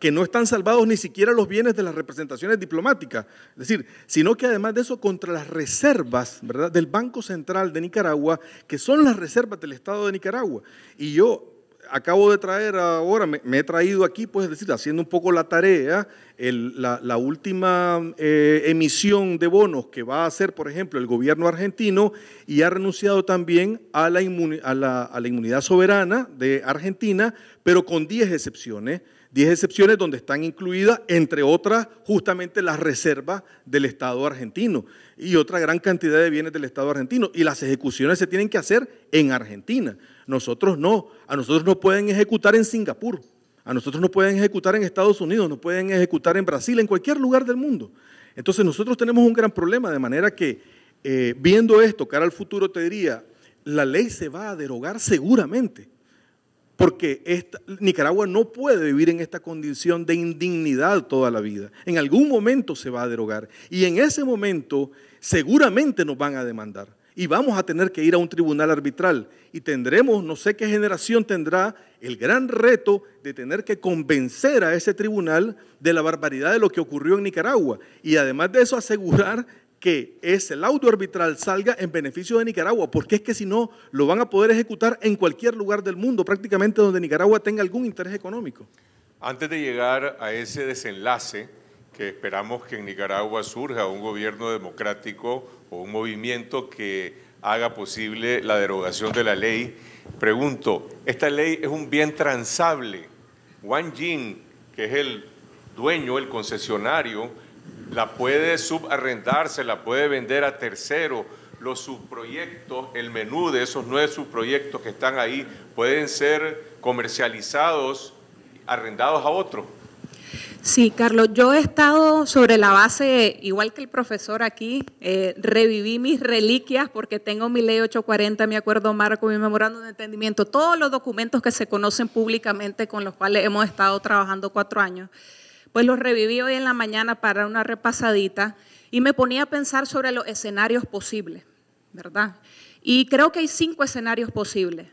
que no están salvados ni siquiera los bienes de las representaciones diplomáticas, es decir, sino que además de eso contra las reservas ¿verdad? del Banco Central de Nicaragua, que son las reservas del Estado de Nicaragua. Y yo acabo de traer ahora, me, he traído aquí, pues es decir, haciendo un poco la tarea, la, última eh, emisión de bonos que va a hacer, por ejemplo, el gobierno argentino y ha renunciado también a la, a la inmunidad soberana de Argentina, pero con 10 excepciones. 10 excepciones donde están incluidas, entre otras, justamente las reservas del Estado argentino y otra gran cantidad de bienes del Estado argentino. Y las ejecuciones se tienen que hacer en Argentina. Nosotros no. A nosotros no pueden ejecutar en Singapur. A nosotros no pueden ejecutar en Estados Unidos, no pueden ejecutar en Brasil, en cualquier lugar del mundo. Entonces nosotros tenemos un gran problema, de manera que eh, viendo esto, cara al futuro, te diría, la ley se va a derogar seguramente, porque esta, Nicaragua no puede vivir en esta condición de indignidad toda la vida. En algún momento se va a derogar. Y en ese momento seguramente nos van a demandar y vamos a tener que ir a un tribunal arbitral y tendremos, no sé qué generación tendrá, el gran reto de tener que convencer a ese tribunal de la barbaridad de lo que ocurrió en Nicaragua y además de eso asegurar que ese laudo arbitral salga en beneficio de Nicaragua, porque es que si no, lo van a poder ejecutar en cualquier lugar del mundo, prácticamente donde Nicaragua tenga algún interés económico. Antes de llegar a ese desenlace, que esperamos que en Nicaragua surja un gobierno democrático o un movimiento que haga posible la derogación de la ley. Pregunto, ¿esta ley es un bien transable? Wang Jin, que es el dueño, el concesionario, la puede subarrendarse, la puede vender a terceros. Los subproyectos, el menú de esos nueve subproyectos que están ahí, pueden ser comercializados, arrendados a otros. Sí, Carlos, yo he estado sobre la base, igual que el profesor aquí, eh, reviví mis reliquias porque tengo mi ley 840, mi acuerdo marco, mi memorándum de entendimiento, todos los documentos que se conocen públicamente con los cuales hemos estado trabajando cuatro años, pues los reviví hoy en la mañana para una repasadita y me ponía a pensar sobre los escenarios posibles, ¿verdad? Y creo que hay cinco escenarios posibles.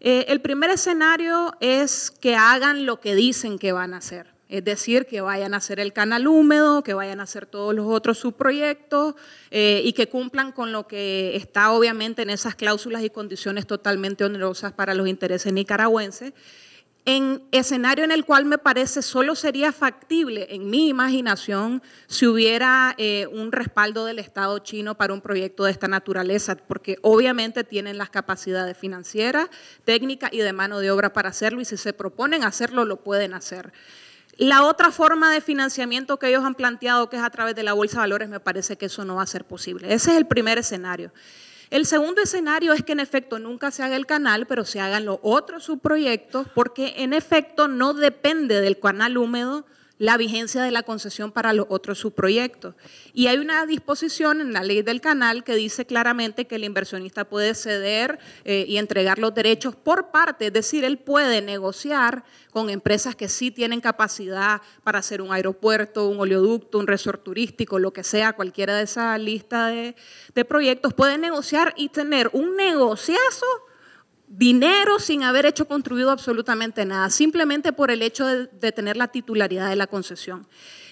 Eh, el primer escenario es que hagan lo que dicen que van a hacer. Es decir, que vayan a hacer el canal húmedo, que vayan a hacer todos los otros subproyectos eh, y que cumplan con lo que está obviamente en esas cláusulas y condiciones totalmente onerosas para los intereses nicaragüenses. En escenario en el cual me parece solo sería factible, en mi imaginación, si hubiera eh, un respaldo del Estado chino para un proyecto de esta naturaleza, porque obviamente tienen las capacidades financieras, técnicas y de mano de obra para hacerlo, y si se proponen hacerlo, lo pueden hacer. La otra forma de financiamiento que ellos han planteado, que es a través de la Bolsa de Valores, me parece que eso no va a ser posible. Ese es el primer escenario. El segundo escenario es que en efecto nunca se haga el canal, pero se hagan los otros subproyectos, porque en efecto no depende del canal húmedo la vigencia de la concesión para los otros subproyectos. Y hay una disposición en la ley del canal que dice claramente que el inversionista puede ceder eh, y entregar los derechos por parte, es decir, él puede negociar con empresas que sí tienen capacidad para hacer un aeropuerto, un oleoducto, un resort turístico, lo que sea, cualquiera de esa lista de, de proyectos, puede negociar y tener un negociazo dinero sin haber hecho construido absolutamente nada, simplemente por el hecho de, tener la titularidad de la concesión.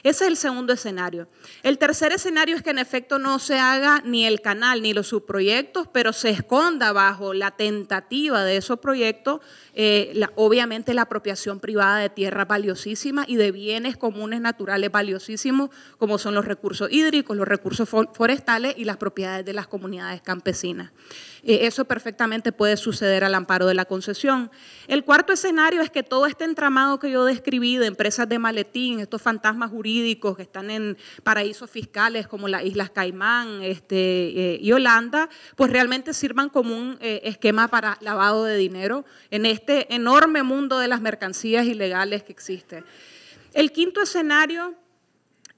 Ese es el segundo escenario. El tercer escenario es que en efecto no se haga ni el canal ni los subproyectos, pero se esconda bajo la tentativa de esos proyectos, eh, obviamente la apropiación privada de tierras valiosísimas y de bienes comunes naturales valiosísimos, como son los recursos hídricos, los recursos forestales y las propiedades de las comunidades campesinas. Eh, eso perfectamente puede suceder al amparo de la concesión. El cuarto escenario es que todo este entramado que yo describí de empresas de maletín, estos fantasmas jurídicos, que están en paraísos fiscales como las Islas Caimán este, eh, y Holanda, pues realmente sirvan como un eh, esquema para lavado de dinero en este enorme mundo de las mercancías ilegales que existe. El quinto escenario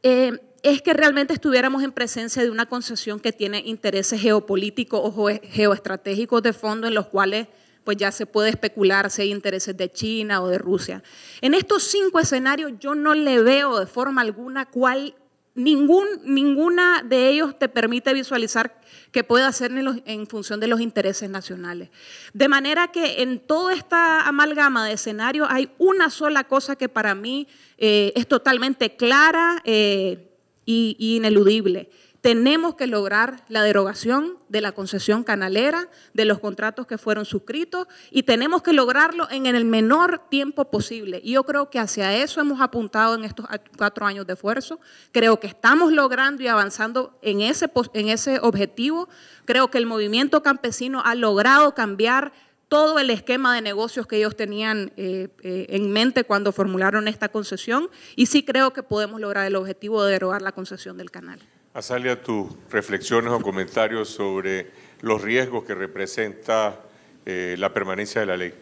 eh, es que realmente estuviéramos en presencia de una concesión que tiene intereses geopolíticos o geoestratégicos de fondo en los cuales pues ya se puede especular si hay intereses de China o de Rusia. En estos cinco escenarios yo no le veo de forma alguna cuál, ningún, ninguna de ellos te permite visualizar que pueda hacer en, función de los intereses nacionales. De manera que en toda esta amalgama de escenarios hay una sola cosa que para mí eh, es totalmente clara e ineludible tenemos que lograr la derogación de la concesión canalera, de los contratos que fueron suscritos y tenemos que lograrlo en el menor tiempo posible. Y yo creo que hacia eso hemos apuntado en estos cuatro años de esfuerzo. Creo que estamos logrando y avanzando en ese, en ese objetivo. Creo que el movimiento campesino ha logrado cambiar todo el esquema de negocios que ellos tenían eh, eh, en mente cuando formularon esta concesión y sí creo que podemos lograr el objetivo de derogar la concesión del canal a tus reflexiones o comentarios sobre los riesgos que representa eh, la permanencia de la ley.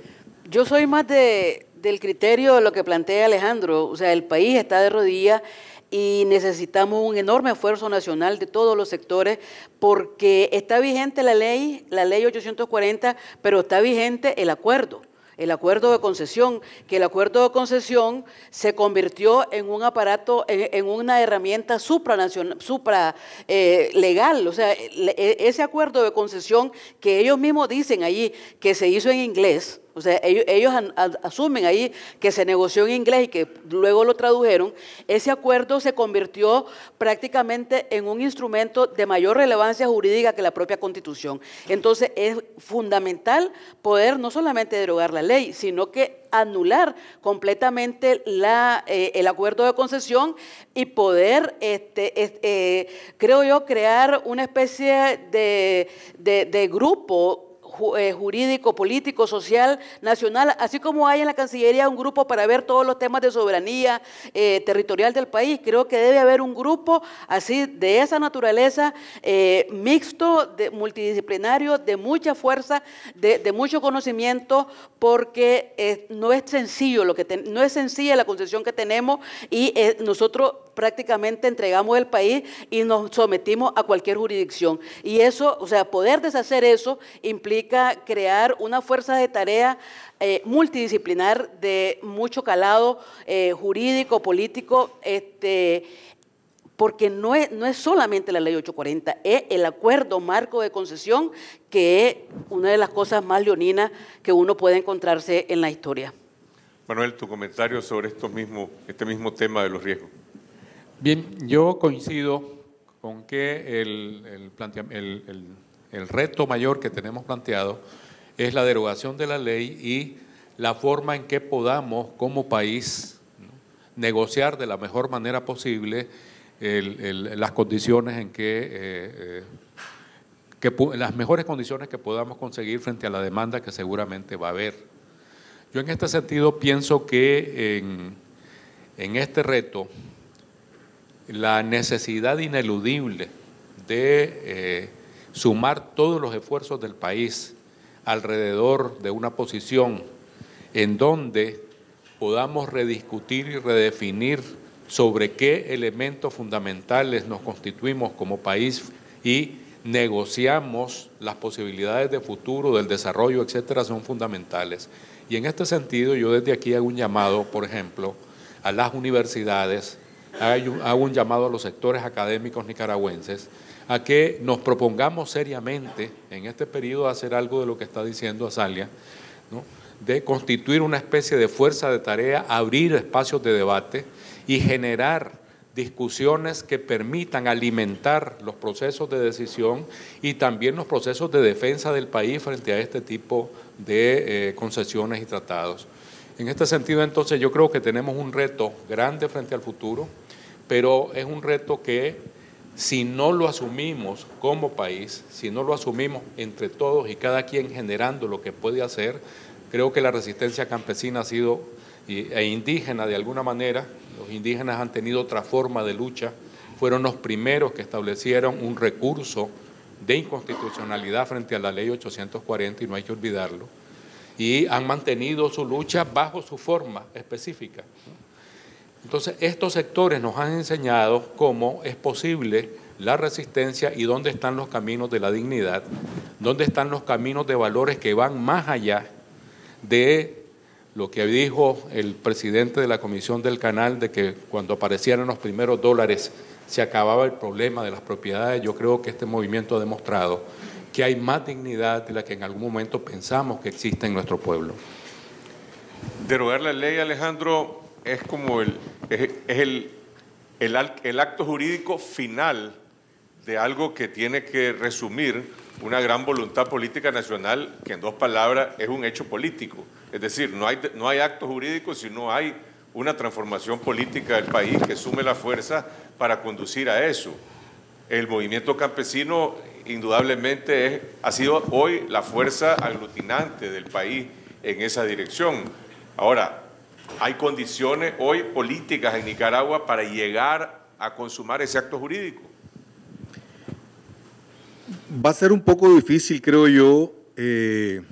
Yo soy más de, del criterio de lo que plantea Alejandro, o sea, el país está de rodillas y necesitamos un enorme esfuerzo nacional de todos los sectores porque está vigente la ley, la ley 840, pero está vigente el acuerdo el acuerdo de concesión, que el acuerdo de concesión se convirtió en un aparato, en, una herramienta supranacional, supra eh, legal. O sea, e, ese acuerdo de concesión que ellos mismos dicen allí que se hizo en inglés, o sea, ellos, asumen ahí que se negoció en inglés y que luego lo tradujeron. Ese acuerdo se convirtió prácticamente en un instrumento de mayor relevancia jurídica que la propia Constitución. Entonces, es fundamental poder no solamente derogar la ley, sino que anular completamente eh, el acuerdo de concesión y poder, este, eh, creo yo, crear una especie de, de grupo eh, jurídico, político, social, nacional, así como hay en la Cancillería un grupo para ver todos los temas de soberanía eh, territorial del país. Creo que debe haber un grupo así de esa naturaleza, eh, mixto, multidisciplinario, de mucha fuerza, de, mucho conocimiento, porque no es sencillo lo que no es sencilla la concepción que tenemos y nosotros prácticamente entregamos el país y nos sometimos a cualquier jurisdicción. Y eso, o sea, poder deshacer eso implica crear una fuerza de tarea eh, multidisciplinar de mucho calado eh, jurídico, político, este, porque no es, no es solamente la ley 840, es el acuerdo marco de concesión que es una de las cosas más leoninas que uno puede encontrarse en la historia. Manuel, tu comentario sobre estos mismo este mismo tema de los riesgos. Bien, yo coincido con que el, planteamiento, el el reto mayor que tenemos planteado es la derogación de la ley y la forma en que podamos como país negociar de la mejor manera posible las condiciones en que, eh, eh, las mejores condiciones que podamos conseguir frente a la demanda que seguramente va a haber. Yo en este sentido pienso que en, este reto la necesidad ineludible de eh, sumar todos los esfuerzos del país alrededor de una posición en donde podamos rediscutir y redefinir sobre qué elementos fundamentales nos constituimos como país y negociamos las posibilidades de futuro, del desarrollo, etcétera, son fundamentales. Y en este sentido, yo desde aquí hago un llamado, por ejemplo, a las universidades, hago un llamado a los sectores académicos nicaragüenses, a que nos propongamos seriamente en este periodo hacer algo de lo que está diciendo Azalia, de constituir una especie de fuerza de tarea, abrir espacios de debate y generar discusiones que permitan alimentar los procesos de decisión y también los procesos de defensa del país frente a este tipo de eh, concesiones y tratados. En este sentido, entonces, yo creo que tenemos un reto grande frente al futuro, pero es un reto que si no lo asumimos como país, si no lo asumimos entre todos y cada quien generando lo que puede hacer, creo que la resistencia campesina ha sido e indígena de alguna manera, los indígenas han tenido otra forma de lucha, fueron los primeros que establecieron un recurso de inconstitucionalidad frente a la ley 840 y no hay que olvidarlo, y han mantenido su lucha bajo su forma específica. Entonces, estos sectores nos han enseñado cómo es posible la resistencia y dónde están los caminos de la dignidad, dónde están los caminos de valores que van más allá de lo que dijo el presidente de la comisión del canal de que cuando aparecieran los primeros dólares se acababa el problema de las propiedades. Yo creo que este movimiento ha demostrado que hay más dignidad de la que en algún momento pensamos que existe en nuestro pueblo. Derogar la ley, Alejandro, es como el, es, el, el, acto jurídico final de algo que tiene que resumir una gran voluntad política nacional, que en dos palabras es un hecho político. Es decir, no hay, no hay acto jurídico si no hay una transformación política del país que sume la fuerza para conducir a eso. El movimiento campesino indudablemente es, ha sido hoy la fuerza aglutinante del país en esa dirección. Ahora, hay condiciones hoy políticas en Nicaragua para llegar a consumar ese acto jurídico. Va a ser un poco difícil, creo yo, eh,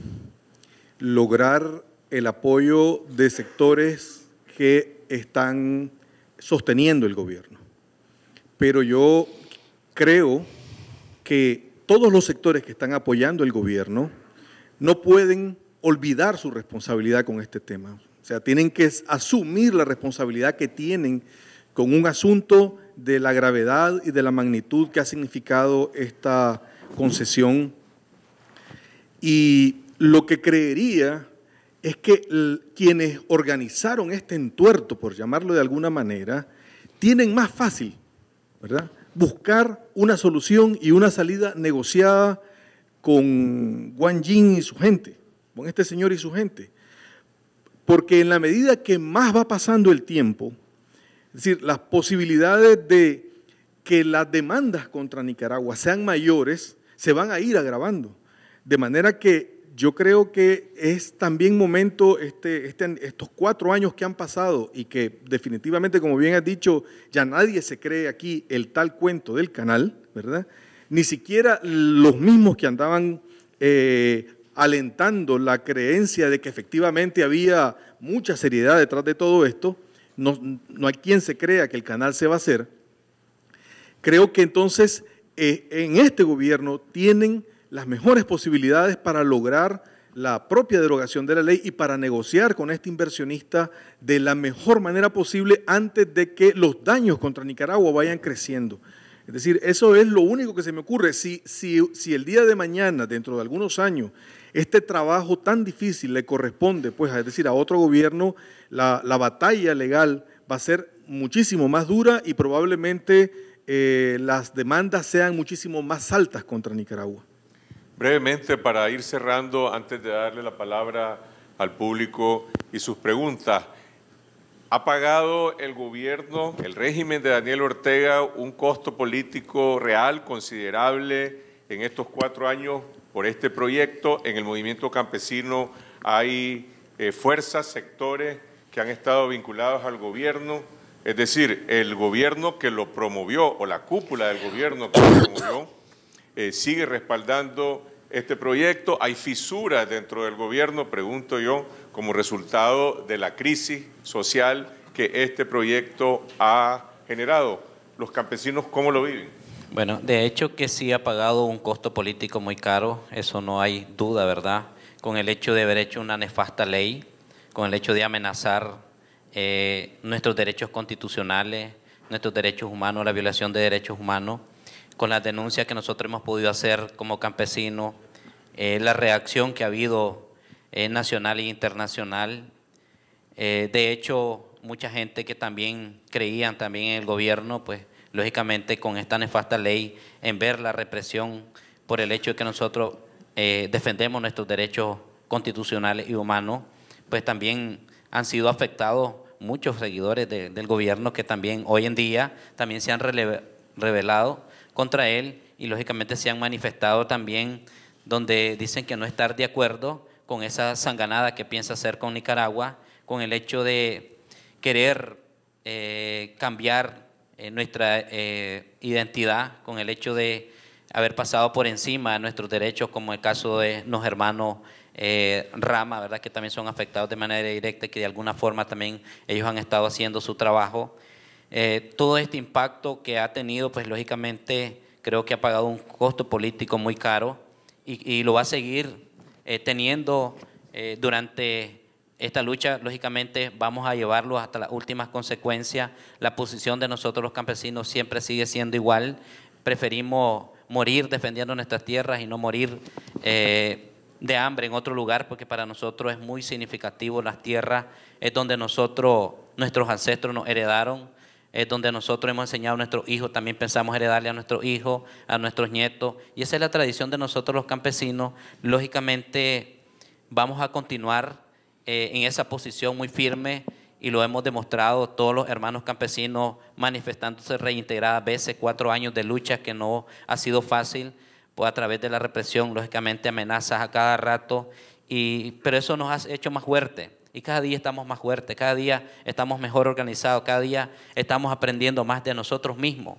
lograr el apoyo de sectores que están sosteniendo el gobierno. Pero yo creo que todos los sectores que están apoyando el gobierno no pueden olvidar su responsabilidad con este tema. O sea, tienen que asumir la responsabilidad que tienen con un asunto de la gravedad y de la magnitud que ha significado esta concesión. Y lo que creería es que quienes organizaron este entuerto, por llamarlo de alguna manera, tienen más fácil, Buscar una solución y una salida negociada con Wang y su gente, con este señor y su gente, porque en la medida que más va pasando el tiempo, es decir, las posibilidades de que las demandas contra Nicaragua sean mayores se van a ir agravando. De manera que yo creo que es también momento, este, este estos cuatro años que han pasado y que definitivamente, como bien has dicho, ya nadie se cree aquí el tal cuento del canal, ¿verdad? Ni siquiera los mismos que andaban eh, alentando la creencia de que efectivamente había mucha seriedad detrás de todo esto, no, no hay quien se crea que el canal se va a hacer, creo que entonces eh, en este gobierno tienen las mejores posibilidades para lograr la propia derogación de la ley y para negociar con este inversionista de la mejor manera posible antes de que los daños contra Nicaragua vayan creciendo. Es decir, eso es lo único que se me ocurre. Si, si, si el día de mañana, dentro de algunos años, este trabajo tan difícil le corresponde, pues, es decir, a otro gobierno, la, batalla legal va a ser muchísimo más dura y probablemente eh, las demandas sean muchísimo más altas contra Nicaragua. Brevemente, para ir cerrando, antes de darle la palabra al público y sus preguntas, ¿ha pagado el gobierno, el régimen de Daniel Ortega, un costo político real considerable en estos cuatro años por este proyecto. En el movimiento campesino hay eh, fuerzas, sectores que han estado vinculados al gobierno, es decir, el gobierno que lo promovió o la cúpula del gobierno que lo promovió eh, sigue respaldando este proyecto. Hay fisuras dentro del gobierno, pregunto yo, como resultado de la crisis social que este proyecto ha generado. ¿Los campesinos cómo lo viven? Bueno, de hecho que sí ha pagado un costo político muy caro, eso no hay duda, ¿verdad? Con el hecho de haber hecho una nefasta ley, con el hecho de amenazar eh, nuestros derechos constitucionales, nuestros derechos humanos, la violación de derechos humanos, con las denuncias que nosotros hemos podido hacer como campesinos, eh, la reacción que ha habido eh, nacional e internacional. de hecho, mucha gente que también creían también en el gobierno, pues lógicamente con esta nefasta ley, en ver la represión por el hecho de que nosotros eh, defendemos nuestros derechos constitucionales y humanos, pues también han sido afectados muchos seguidores del gobierno que también hoy en día también se han revelado contra él y lógicamente se han manifestado también donde dicen que no estar de acuerdo con esa sanganada que piensa hacer con Nicaragua, con el hecho de querer eh, cambiar eh, nuestra eh, identidad con el hecho de haber pasado por encima de nuestros derechos, como el caso de los hermanos eh, Rama, ¿verdad? que también son afectados de manera directa y que de alguna forma también ellos han estado haciendo su trabajo. todo este impacto que ha tenido, pues lógicamente creo que ha pagado un costo político muy caro y, lo va a seguir teniendo durante esta lucha, lógicamente, vamos a llevarlo hasta las últimas consecuencias. La posición de nosotros los campesinos siempre sigue siendo igual. Preferimos morir defendiendo nuestras tierras y no morir eh, de hambre en otro lugar, porque para nosotros es muy significativo las tierras, es donde nosotros, nuestros ancestros nos heredaron, es donde nosotros hemos enseñado a nuestros hijos, también pensamos heredarle a nuestros hijos, a nuestros nietos, y esa es la tradición de nosotros los campesinos. Lógicamente vamos a continuar eh, en esa posición muy firme y lo hemos demostrado todos los hermanos campesinos manifestándose reintegradas veces, cuatro años de lucha que no ha sido fácil, pues a través de la represión, lógicamente amenazas a cada rato, y, pero eso nos ha hecho más fuerte y cada día estamos más fuertes, cada día estamos mejor organizados, cada día estamos aprendiendo más de nosotros mismos.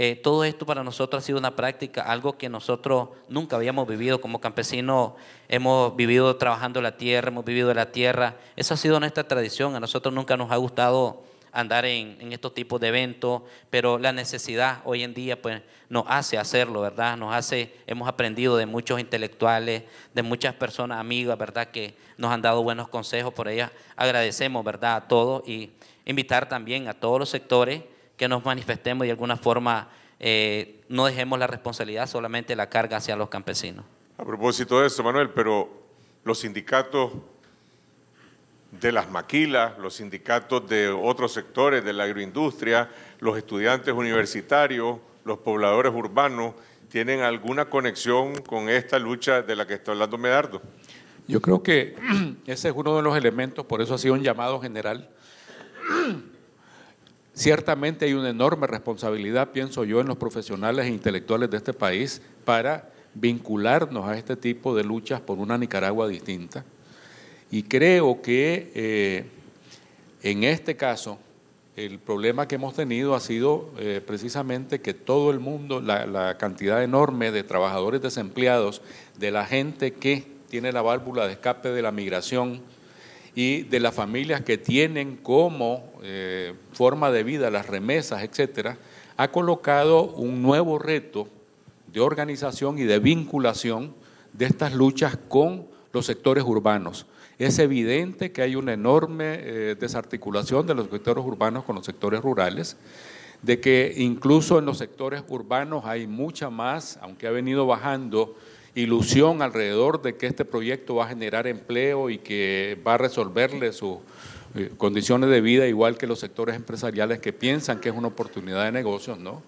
Eh, todo esto para nosotros ha sido una práctica, algo que nosotros nunca habíamos vivido como campesinos. Hemos vivido trabajando la tierra, hemos vivido la tierra. Esa ha sido nuestra tradición. A nosotros nunca nos ha gustado andar en, estos tipos de eventos, pero la necesidad hoy en día pues, nos hace hacerlo, ¿verdad? Nos hace, hemos aprendido de muchos intelectuales, de muchas personas amigas, ¿verdad? Que nos han dado buenos consejos, por ellas agradecemos, ¿verdad? A todos y invitar también a todos los sectores que nos manifestemos y de alguna forma eh, no dejemos la responsabilidad, solamente la carga hacia los campesinos. A propósito de eso, Manuel, pero los sindicatos de las maquilas, los sindicatos de otros sectores de la agroindustria, los estudiantes universitarios, los pobladores urbanos, ¿tienen alguna conexión con esta lucha de la que está hablando Medardo? Yo creo que <clears throat> ese es uno de los elementos, por eso ha sido un llamado general <clears throat> Ciertamente hay una enorme responsabilidad, pienso yo, en los profesionales e intelectuales de este país para vincularnos a este tipo de luchas por una Nicaragua distinta. Y creo que eh, en este caso el problema que hemos tenido ha sido eh, precisamente que todo el mundo, la, la, cantidad enorme de trabajadores desempleados, de la gente que tiene la válvula de escape de la migración, y de las familias que tienen como eh, forma de vida las remesas, etcétera, ha colocado un nuevo reto de organización y de vinculación de estas luchas con los sectores urbanos. Es evidente que hay una enorme eh, desarticulación de los sectores urbanos con los sectores rurales, de que incluso en los sectores urbanos hay mucha más, aunque ha venido bajando ilusión alrededor de que este proyecto va a generar empleo y que va a resolverle sus eh, condiciones de vida, igual que los sectores empresariales que piensan que es una oportunidad de negocios, ¿no?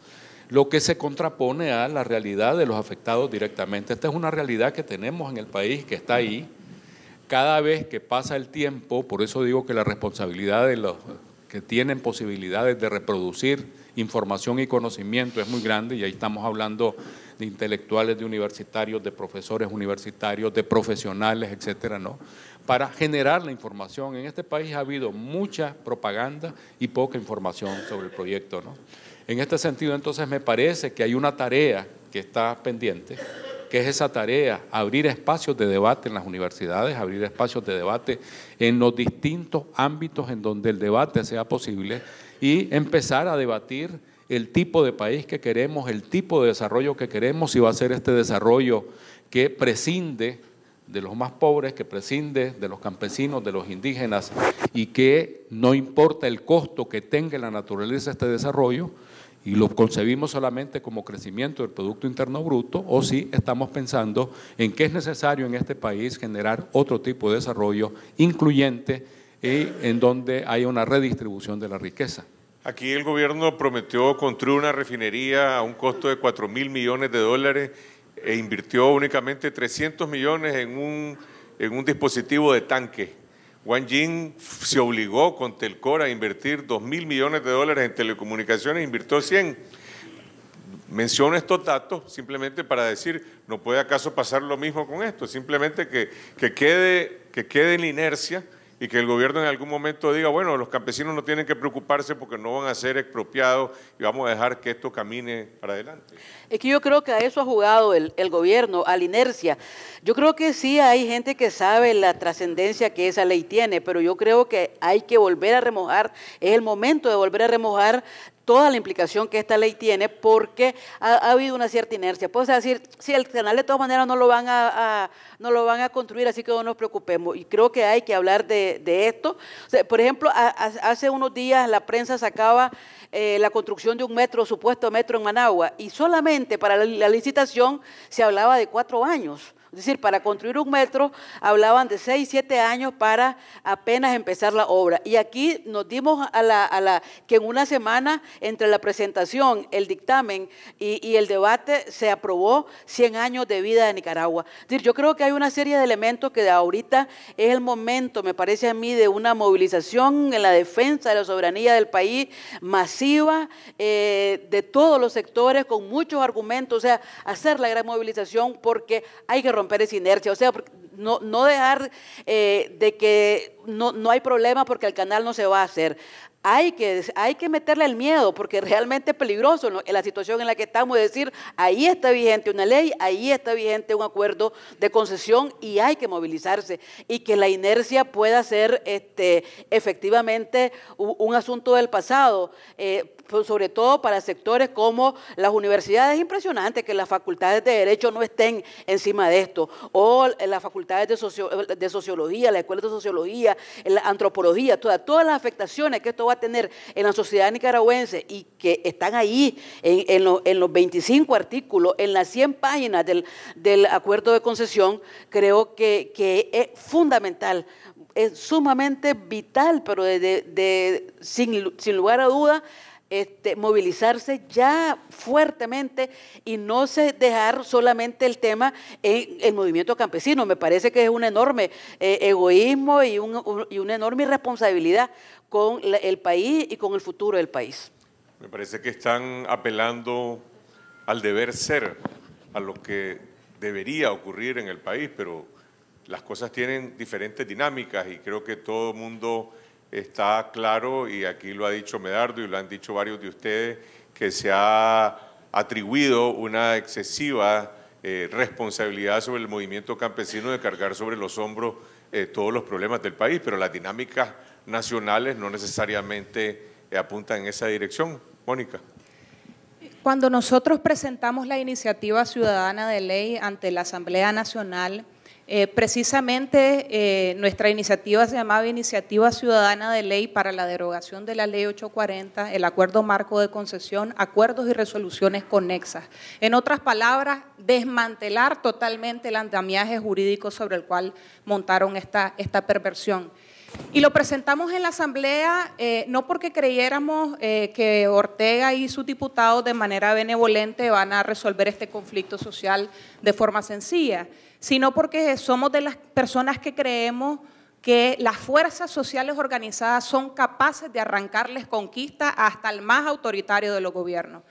Lo que se contrapone a la realidad de los afectados directamente. Esta es una realidad que tenemos en el país, que está ahí. Cada vez que pasa el tiempo, por eso digo que la responsabilidad de los que tienen posibilidades de reproducir información y conocimiento es muy grande, y ahí estamos hablando de intelectuales, de universitarios, de profesores universitarios, de profesionales, etcétera, ¿no? Para generar la información. En este país ha habido mucha propaganda y poca información sobre el proyecto, ¿no? En este sentido, entonces, me parece que hay una tarea que está pendiente, que es esa tarea, abrir espacios de debate en las universidades, abrir espacios de debate en los distintos ámbitos en donde el debate sea posible y empezar a debatir el tipo de país que queremos, el tipo de desarrollo que queremos, si va a ser este desarrollo que prescinde de los más pobres, que prescinde de los campesinos, de los indígenas, y que no importa el costo que tenga la naturaleza este desarrollo, y lo concebimos solamente como crecimiento del Producto Interno Bruto, o si estamos pensando en que es necesario en este país generar otro tipo de desarrollo incluyente y en donde haya una redistribución de la riqueza. Aquí el gobierno prometió construir una refinería a un costo de 4 mil millones de dólares e invirtió únicamente 300 millones en un, dispositivo de tanque. Wang Jin se obligó con Telcor a invertir 2 mil millones de dólares en telecomunicaciones, e invirtió 100. Menciono estos datos simplemente para decir, no puede acaso pasar lo mismo con esto, simplemente que, quede, en la inercia y que el gobierno en algún momento diga, bueno, los campesinos no tienen que preocuparse porque no van a ser expropiados y vamos a dejar que esto camine para adelante. Es que yo creo que a eso ha jugado el, gobierno, a la inercia. Yo creo que sí hay gente que sabe la trascendencia que esa ley tiene, pero yo creo que hay que volver a remojar, es el momento de volver a remojar toda la implicación que esta ley tiene porque ha, habido una cierta inercia. Puedo decir, si el canal de todas maneras no lo van a, no lo van a construir, así que no nos preocupemos. Y creo que hay que hablar de, esto. por ejemplo, hace unos días la prensa sacaba eh, la construcción de un metro, supuesto metro en Managua, y solamente para la, la licitación se hablaba de cuatro años. Es decir, para construir un metro hablaban de 6, 7 años para apenas empezar la obra. Y aquí nos dimos a la, que en una semana entre la presentación, el dictamen y, el debate se aprobó 100 años de vida de Nicaragua. Es decir, yo creo que hay una serie de elementos que ahorita es el momento, me parece a mí, de una movilización en la defensa de la soberanía del país masiva, eh, de todos los sectores, con muchos argumentos, o sea, hacer la gran movilización porque hay que romper esa inercia, o sea, no, no dejar eh, de que no, no hay problema porque el canal no se va a hacer. Hay que, hay que meterle el miedo porque <laughs> realmente es peligroso en la situación en la que estamos. Es decir, ahí está vigente una ley, ahí está vigente un acuerdo de concesión y hay que movilizarse y que la inercia pueda ser este, efectivamente un, asunto del pasado. Eh, pues, sobre todo para sectores como las universidades, es impresionante que las facultades de Derecho no estén encima de esto, o las facultades de, Sociología, la Escuela de Sociología, la Antropología, todas, todas las afectaciones que esto va a tener en la sociedad nicaragüense y que están ahí en, los 25 artículos, en las 100 páginas del, acuerdo de concesión, creo que, es fundamental es sumamente vital, pero sin, sin lugar a duda, este, movilizarse ya fuertemente y no se dejar solamente el tema en el movimiento campesino. Me parece que es un enorme eh, egoísmo y, y, una enorme irresponsabilidad con el país y con el futuro del país. Me parece que están apelando al deber ser, a lo que debería ocurrir en el país, pero las cosas tienen diferentes dinámicas y creo que todo el mundo está claro, y aquí lo ha dicho Medardo y lo han dicho varios de ustedes, que se ha atribuido una excesiva eh, responsabilidad sobre el movimiento campesino de cargar sobre los hombros eh, todos los problemas del país, pero las dinámicas nacionales no necesariamente eh, apuntan en esa dirección. Mónica. Cuando nosotros presentamos la iniciativa ciudadana de ley ante la Asamblea Nacional, eh, precisamente eh, nuestra iniciativa se llamaba Iniciativa Ciudadana de Ley para la derogación de la Ley 840, el Acuerdo Marco de Concesión, Acuerdos y Resoluciones Conexas. En otras palabras, desmantelar totalmente el andamiaje jurídico sobre el cual montaron esta perversión. Y lo presentamos en la Asamblea eh, no porque creyéramos eh, que Ortega y sus diputados de manera benevolente van a resolver este conflicto social de forma sencilla, sino porque somos de las personas que creemos que las fuerzas sociales organizadas son capaces de arrancarles conquistas hasta el más autoritario de los gobiernos.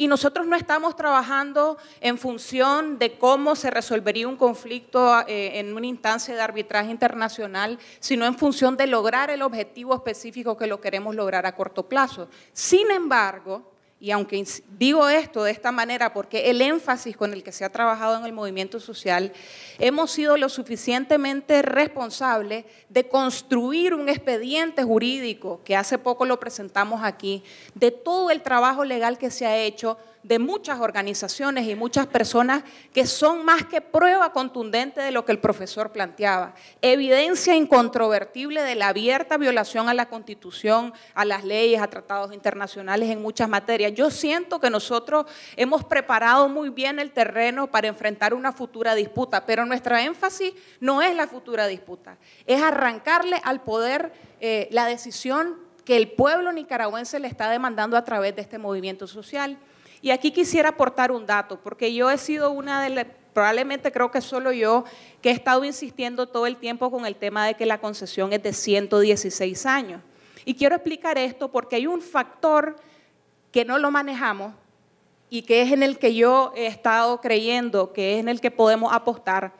Y nosotros no estamos trabajando en función de cómo se resolvería un conflicto eh, en una instancia de arbitraje internacional, sino en función de lograr el objetivo específico que lo queremos lograr a corto plazo. Sin embargo, y aunque digo esto de esta manera porque el énfasis con el que se ha trabajado en el movimiento social, hemos sido lo suficientemente responsables de construir un expediente jurídico, que hace poco lo presentamos aquí, de todo el trabajo legal que se ha hecho de muchas organizaciones y muchas personas que son más que prueba contundente de lo que el profesor planteaba. Evidencia incontrovertible de la abierta violación a la Constitución, a las leyes, a tratados internacionales en muchas materias. Yo siento que nosotros hemos preparado muy bien el terreno para enfrentar una futura disputa, pero nuestra énfasis no es la futura disputa, es arrancarle al poder eh, la decisión que el pueblo nicaragüense le está demandando a través de este movimiento social. Y aquí quisiera aportar un dato, porque yo he sido una de las, probablemente creo que solo yo, que he estado insistiendo todo el tiempo con el tema de que la concesión es de 116 años. Y quiero explicar esto porque hay un factor que no lo manejamos y que es en el que yo he estado creyendo, que es en el que podemos apostar,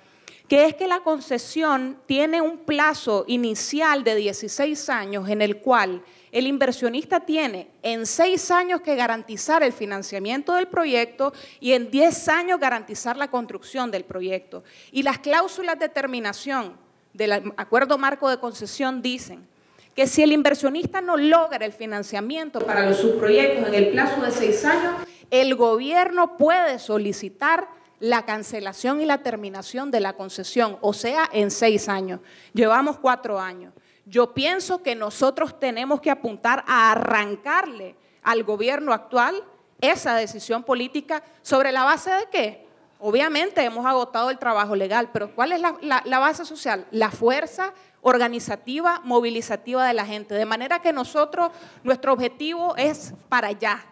que es que la concesión tiene un plazo inicial de 16 años en el cual el inversionista tiene en seis años que garantizar el financiamiento del proyecto y en diez años garantizar la construcción del proyecto. Y las cláusulas de terminación del acuerdo marco de concesión dicen que si el inversionista no logra el financiamiento para los subproyectos en el plazo de seis años, el gobierno puede solicitar la cancelación y la terminación de la concesión, o sea, en seis años. Llevamos cuatro años. Yo pienso que nosotros tenemos que apuntar a arrancarle al gobierno actual esa decisión política sobre la base de qué? Obviamente hemos agotado el trabajo legal, pero ¿cuál es la, la, base social? La fuerza organizativa, movilizativa de la gente. De manera que nosotros, nuestro objetivo es para allá.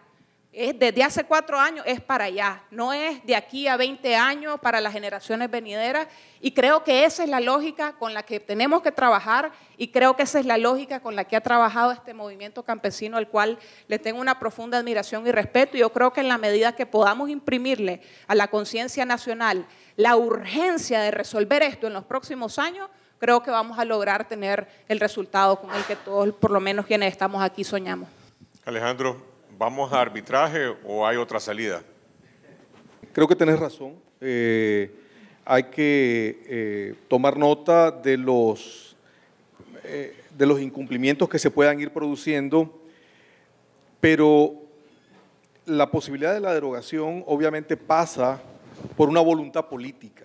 Es desde hace cuatro años es para allá, no es de aquí a 20 años para las generaciones venideras. Y creo que esa es la lógica con la que tenemos que trabajar y creo que esa es la lógica con la que ha trabajado este movimiento campesino, al cual le tengo una profunda admiración y respeto. Y yo creo que en la medida que podamos imprimirle a la conciencia nacional la urgencia de resolver esto en los próximos años, creo que vamos a lograr tener el resultado con el que todos, por lo menos quienes estamos aquí, soñamos. Alejandro, ¿Vamos a arbitraje o hay otra salida? Creo que tenés razón. Eh, hay que eh, tomar nota de los, eh, de los incumplimientos que se puedan ir produciendo, pero la posibilidad de la derogación obviamente pasa por una voluntad política.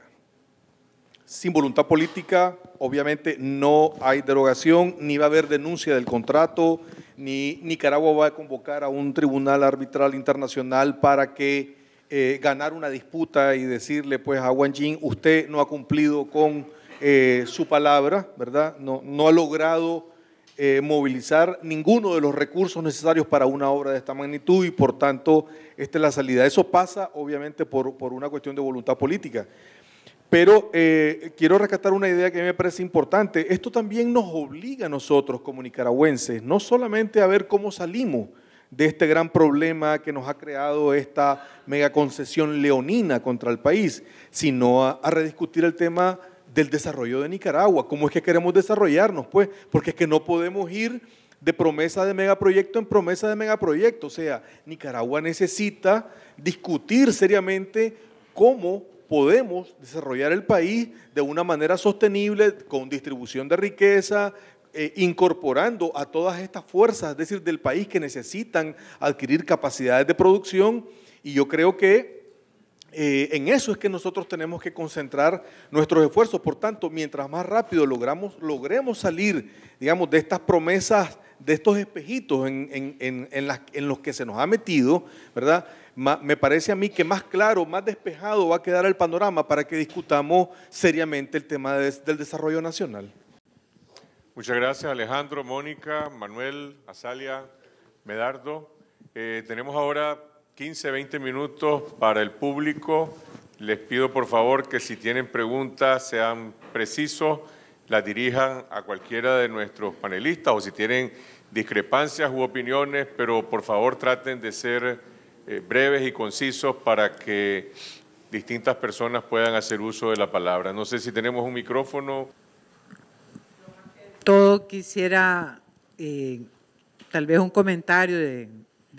Sin voluntad política, obviamente no hay derogación, ni va a haber denuncia del contrato, ni Nicaragua va a convocar a un tribunal arbitral internacional para que eh, ganar una disputa y decirle pues a Wang Jin, usted no ha cumplido con eh, su palabra, ¿verdad? No, ha logrado eh, movilizar ninguno de los recursos necesarios para una obra de esta magnitud y por tanto esta es la salida. Eso pasa obviamente por, por una cuestión de voluntad política. Pero eh, quiero rescatar una idea que me parece importante. Esto también nos obliga a nosotros como nicaragüenses, no solamente a ver cómo salimos de este gran problema que nos ha creado esta megaconcesión leonina contra el país, sino a, rediscutir el tema del desarrollo de Nicaragua, cómo es que queremos desarrollarnos, pues, porque es que no podemos ir de promesa de megaproyecto en promesa de megaproyecto. O sea, Nicaragua necesita discutir seriamente cómo podemos desarrollar el país de una manera sostenible, con distribución de riqueza, eh, incorporando a todas estas fuerzas, es decir, del país que necesitan adquirir capacidades de producción. Y yo creo que eh, en eso es que nosotros tenemos que concentrar nuestros esfuerzos. Por tanto, mientras más rápido logramos, logremos salir, digamos, de estas promesas, de estos espejitos en los que se nos ha metido, ¿verdad? me parece a mí que más claro, más despejado va a quedar el panorama para que discutamos seriamente el tema del desarrollo nacional. Muchas gracias Alejandro, Mónica, Manuel, Azalia, Medardo. Eh, tenemos ahora 15, 20 minutos para el público. Les pido por favor que si tienen preguntas sean precisos, las dirijan a cualquiera de nuestros panelistas o si tienen discrepancias u opiniones, pero por favor traten de ser eh, breves y concisos para que distintas personas puedan hacer uso de la palabra. No sé si tenemos un micrófono. Todo quisiera eh, tal vez un comentario de,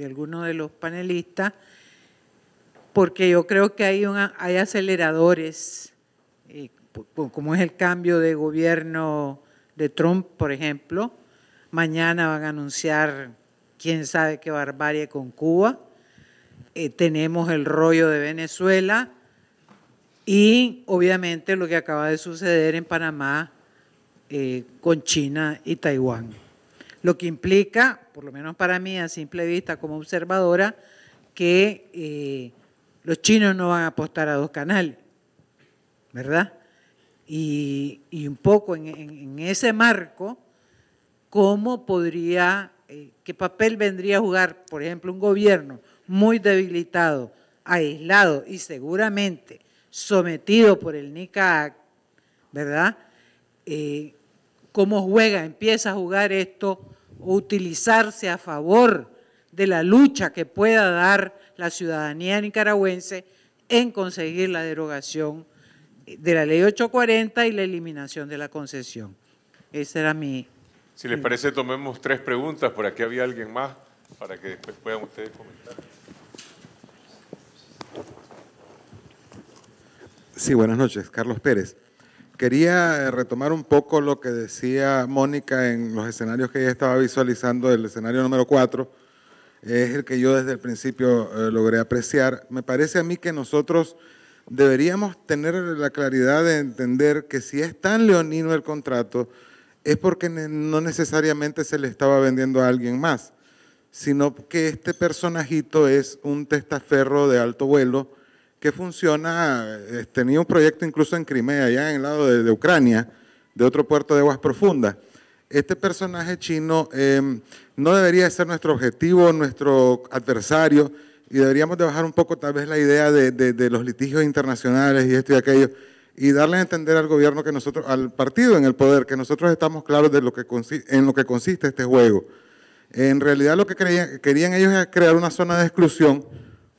alguno de los panelistas, porque yo creo que hay, hay aceleradores, eh, como es el cambio de gobierno de Trump, por ejemplo. Mañana van a anunciar quién sabe qué barbarie con Cuba eh, tenemos el rollo de Venezuela y obviamente lo que acaba de suceder en Panamá eh, con China y Taiwán. Lo que implica, por lo menos para mí a simple vista como observadora, que eh, los chinos no van a apostar a dos canales, ¿verdad? Y, un poco en, ese marco, ¿cómo podría, qué papel vendría a jugar, por ejemplo, un gobierno muy debilitado, aislado y seguramente sometido por el NICA, ¿verdad? Eh, ¿Cómo juega? Empieza a jugar esto o utilizarse a favor de la lucha que pueda dar la ciudadanía nicaragüense en conseguir la derogación de la ley 840 y la eliminación de la concesión. Esa era mi... Si les parece, tomemos tres preguntas, por aquí había alguien más, para que después puedan ustedes comentar. Sí, buenas noches, Carlos Pérez. Quería eh, retomar un poco lo que decía Mónica en los escenarios que ella estaba visualizando, el escenario número 4, es el que yo desde el principio eh, logré apreciar. Me parece a mí que nosotros deberíamos tener la claridad de entender que si es tan leonino el contrato, es porque no necesariamente se le estaba vendiendo a alguien más, sino que este personajito es un testaferro de alto vuelo que funciona, eh, tenía un proyecto incluso en Crimea, allá en el lado de, Ucrania, de otro puerto de aguas profundas. Este personaje chino eh, no debería ser nuestro objetivo, nuestro adversario, y deberíamos de bajar un poco tal vez la idea de, los litigios internacionales y esto y aquello, y darles a entender al gobierno que nosotros, al partido en el poder, que nosotros estamos claros de lo que en lo que consiste este juego. En realidad lo que querían ellos era crear una zona de exclusión,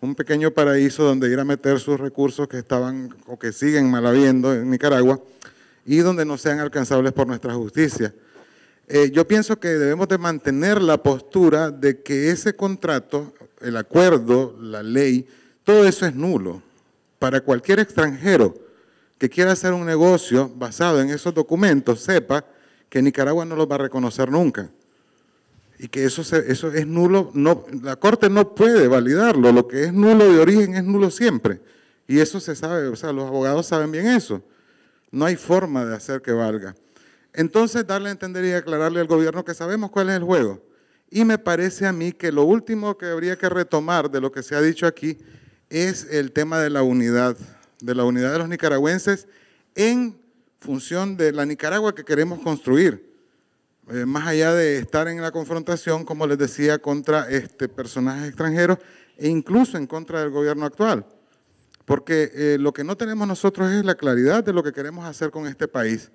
un pequeño paraíso donde ir a meter sus recursos que estaban o que siguen mal habiendo en Nicaragua y donde no sean alcanzables por nuestra justicia. Eh, yo pienso que debemos de mantener la postura de que ese contrato, el acuerdo, la ley, todo eso es nulo. Para cualquier extranjero que quiera hacer un negocio basado en esos documentos, sepa que Nicaragua no los va a reconocer nunca y que eso, eso es nulo, no, la Corte no puede validarlo, lo que es nulo de origen es nulo siempre. Y eso se sabe, o sea, los abogados saben bien eso. No hay forma de hacer que valga. Entonces, darle a entender y aclararle al gobierno que sabemos cuál es el juego. Y me parece a mí que lo último que habría que retomar de lo que se ha dicho aquí es el tema de la unidad, de la unidad de los nicaragüenses en función de la Nicaragua que queremos construir. Eh, más allá de estar en la confrontación, como les decía, contra este, personajes extranjeros e incluso en contra del gobierno actual. Porque eh, lo que no tenemos nosotros es la claridad de lo que queremos hacer con este país.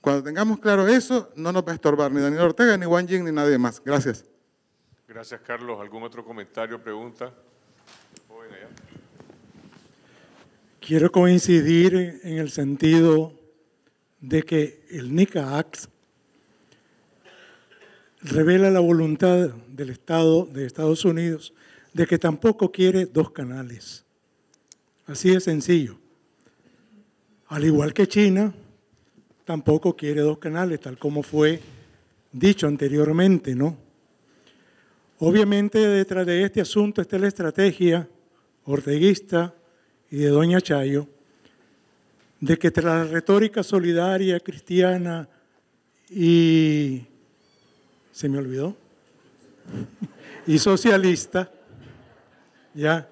Cuando tengamos claro eso, no nos va a estorbar ni Daniel Ortega, ni Wang Jing, ni nadie más. Gracias. Gracias, Carlos. ¿Algún otro comentario, pregunta? Quiero coincidir en el sentido de que el NICAX revela la voluntad del Estado de Estados Unidos de que tampoco quiere dos canales. Así de sencillo. Al igual que China, tampoco quiere dos canales, tal como fue dicho anteriormente, ¿no? Obviamente detrás de este asunto está la estrategia orteguista y de Doña Chayo, de que tras la retórica solidaria, cristiana y se me olvidó, y socialista, ya,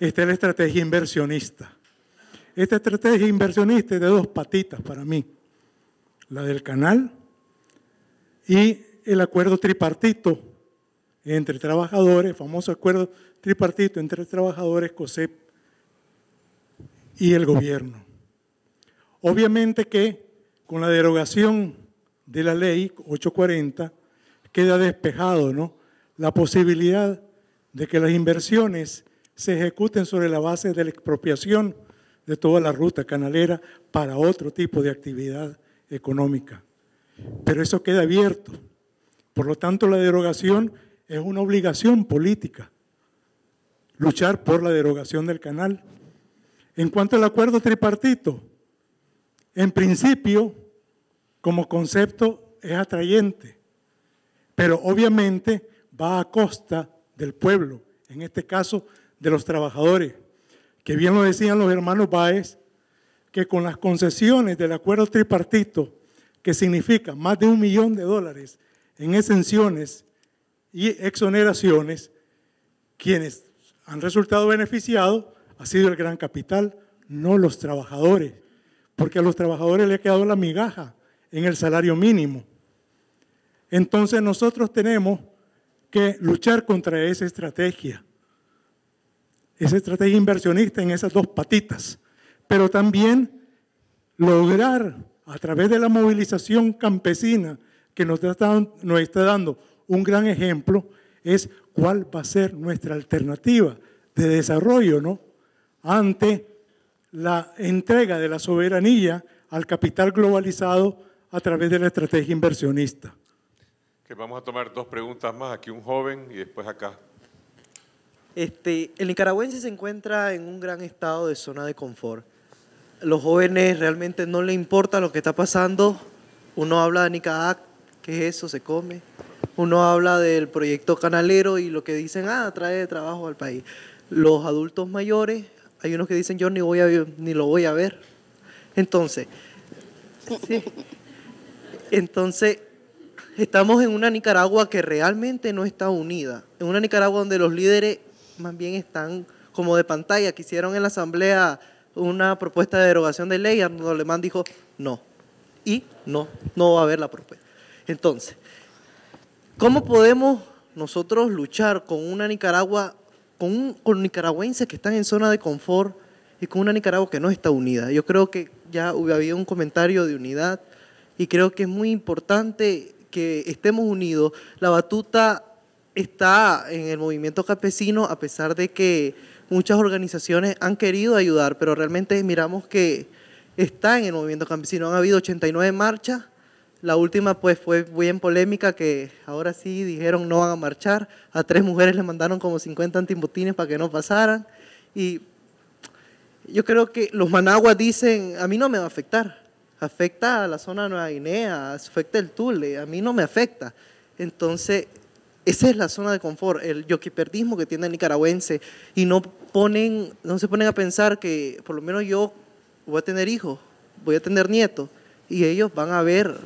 esta es la estrategia inversionista. Esta estrategia inversionista es de dos patitas para mí, la del canal y el acuerdo tripartito entre trabajadores, famoso acuerdo tripartito entre trabajadores, COSEP y el gobierno. Obviamente que con la derogación de la ley 840, queda despejado ¿no? la posibilidad de que las inversiones se ejecuten sobre la base de la expropiación de toda la ruta canalera para otro tipo de actividad económica. Pero eso queda abierto. Por lo tanto, la derogación es una obligación política, luchar por la derogación del canal. En cuanto al acuerdo tripartito, en principio, como concepto, es atrayente pero obviamente va a costa del pueblo, en este caso de los trabajadores, que bien lo decían los hermanos Báez, que con las concesiones del acuerdo tripartito, que significa más de un millón de dólares en exenciones y exoneraciones, quienes han resultado beneficiados ha sido el gran capital, no los trabajadores, porque a los trabajadores le ha quedado la migaja en el salario mínimo. Entonces nosotros tenemos que luchar contra esa estrategia, esa estrategia inversionista en esas dos patitas, pero también lograr a través de la movilización campesina que nos está, dando un gran ejemplo, es cuál va a ser nuestra alternativa de desarrollo ante la entrega de la soberanía al capital globalizado a través de la estrategia inversionista. Que vamos a tomar dos preguntas más, aquí un joven y después acá. Este, el nicaragüense se encuentra en un gran estado de zona de confort. Los jóvenes realmente no le importa lo que está pasando. Uno habla de Nicaragua, ¿qué es eso? Se come. Uno habla del proyecto canalero y lo que dicen, ah, trae trabajo al país. Los adultos mayores, hay unos que dicen, yo ni, voy a, ni lo voy a ver. Entonces, <laughs> sí. entonces Estamos en una Nicaragua que realmente no está unida, en una Nicaragua donde los líderes más bien están como de pantalla, que hicieron en la Asamblea una propuesta de derogación de ley, y Arnoldo Alemán dijo no, y no, no va a haber la propuesta. Entonces, ¿cómo podemos nosotros luchar con una Nicaragua, con, con nicaragüenses que están en zona de confort y con una Nicaragua que no está unida? Yo creo que ya había un comentario de unidad y creo que es muy importante que estemos unidos. La batuta está en el movimiento campesino, a pesar de que muchas organizaciones han querido ayudar, pero realmente miramos que está en el movimiento campesino. Han habido 89 marchas, la última pues fue en polémica, que ahora sí dijeron no van a marchar, a tres mujeres le mandaron como 50 antibotines para que no pasaran, y yo creo que los managuas dicen, a mí no me va a afectar, afecta a la zona de Nueva Guinea, afecta el Tule, a mí no me afecta. Entonces, esa es la zona de confort, el yoquiperdismo que tiene el nicaragüense y no, ponen, no se ponen a pensar que por lo menos yo voy a tener hijos, voy a tener nietos y ellos van a ver,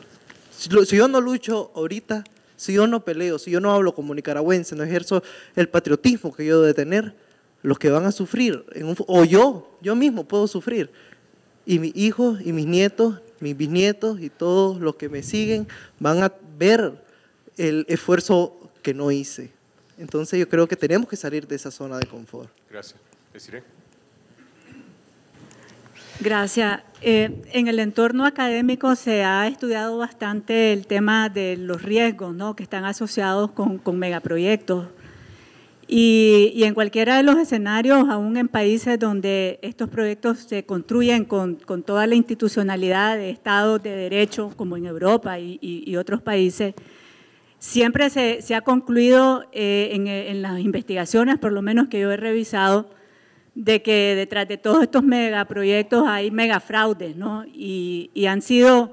si, yo no lucho ahorita, si yo no peleo, si yo no hablo como nicaragüense, no ejerzo el patriotismo que yo debo de tener, los que van a sufrir, en o yo, yo mismo puedo sufrir, y mis hijos y mis nietos mis bisnietos y todos los que me siguen van a ver el esfuerzo que no hice. Entonces yo creo que tenemos que salir de esa zona de confort. Gracias. Gracias. Eh, en el entorno académico se ha estudiado bastante el tema de los riesgos ¿no? que están asociados con, con megaproyectos. Y, en cualquiera de los escenarios, aún en países donde estos proyectos se construyen con, con toda la institucionalidad de Estados de Derecho, como en Europa y, otros países, siempre se, se ha concluido eh, en, eh, en, las investigaciones, por lo menos que yo he revisado, de que detrás de todos estos megaproyectos hay megafraudes, ¿no? Y, han sido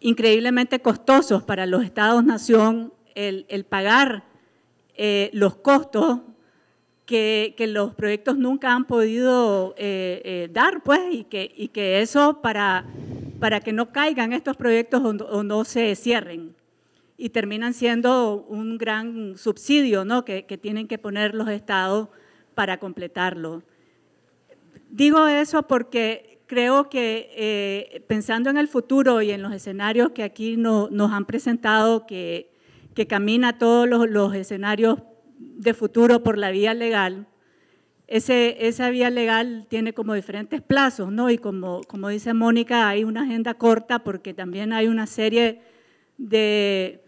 increíblemente costosos para los Estados-nación el, el pagar eh, los costos que, los proyectos nunca han podido eh, eh, dar, pues, y que, eso para, para que no caigan estos proyectos o, no se cierren. Y terminan siendo un gran subsidio ¿no? que, tienen que poner los estados para completarlo. Digo eso porque creo que pensando en el futuro y en los escenarios que aquí no, nos han presentado, que, que camina todos los, escenarios de futuro por la vía legal, esa vía legal tiene como diferentes plazos, ¿no? Y como, dice Mónica, hay una agenda corta porque también hay una serie de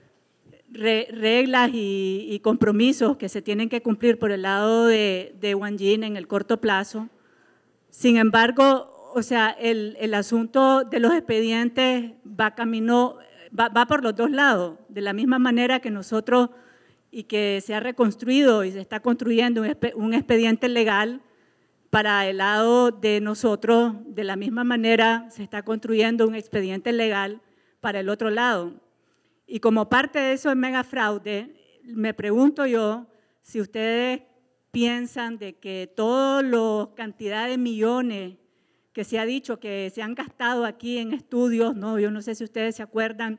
reglas y, compromisos que se tienen que cumplir por el lado de, Wang Jin en el corto plazo. Sin embargo, o sea, el, el asunto de los expedientes va camino va, por los dos lados, de la misma manera que nosotros y que se ha reconstruido y se está construyendo un expediente legal para el lado de nosotros, de la misma manera se está construyendo un expediente legal para el otro lado. Y como parte de eso es mega fraude, me pregunto yo si ustedes piensan de que todas las cantidades de millones que se ha dicho que se han gastado aquí en estudios, ¿no? Yo no sé si ustedes se acuerdan,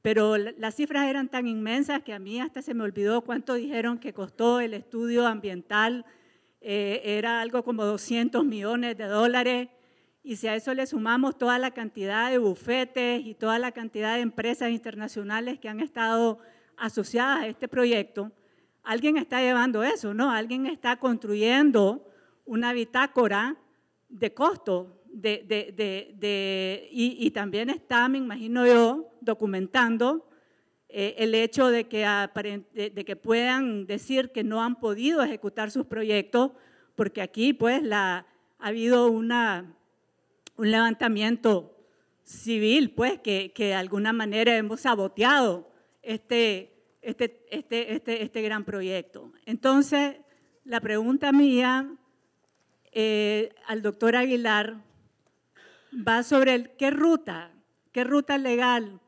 pero las cifras eran tan inmensas que a mí hasta se me olvidó cuánto dijeron que costó el estudio ambiental. Eh, era algo como 200 millones de dólares. Y si a eso le sumamos toda la cantidad de bufetes y toda la cantidad de empresas internacionales que han estado asociadas a este proyecto, alguien está llevando eso, ¿no? Alguien está construyendo una bitácora de costo de, y, también está, me imagino yo, documentando eh, el hecho de que, de puedan decir que no han podido ejecutar sus proyectos, porque aquí pues la, ha habido una, un levantamiento civil, pues que, de alguna manera hemos saboteado este, este, este, este, este gran proyecto. Entonces, la pregunta mía eh, al doctor Aguilar va sobre el, qué ruta, qué ruta legal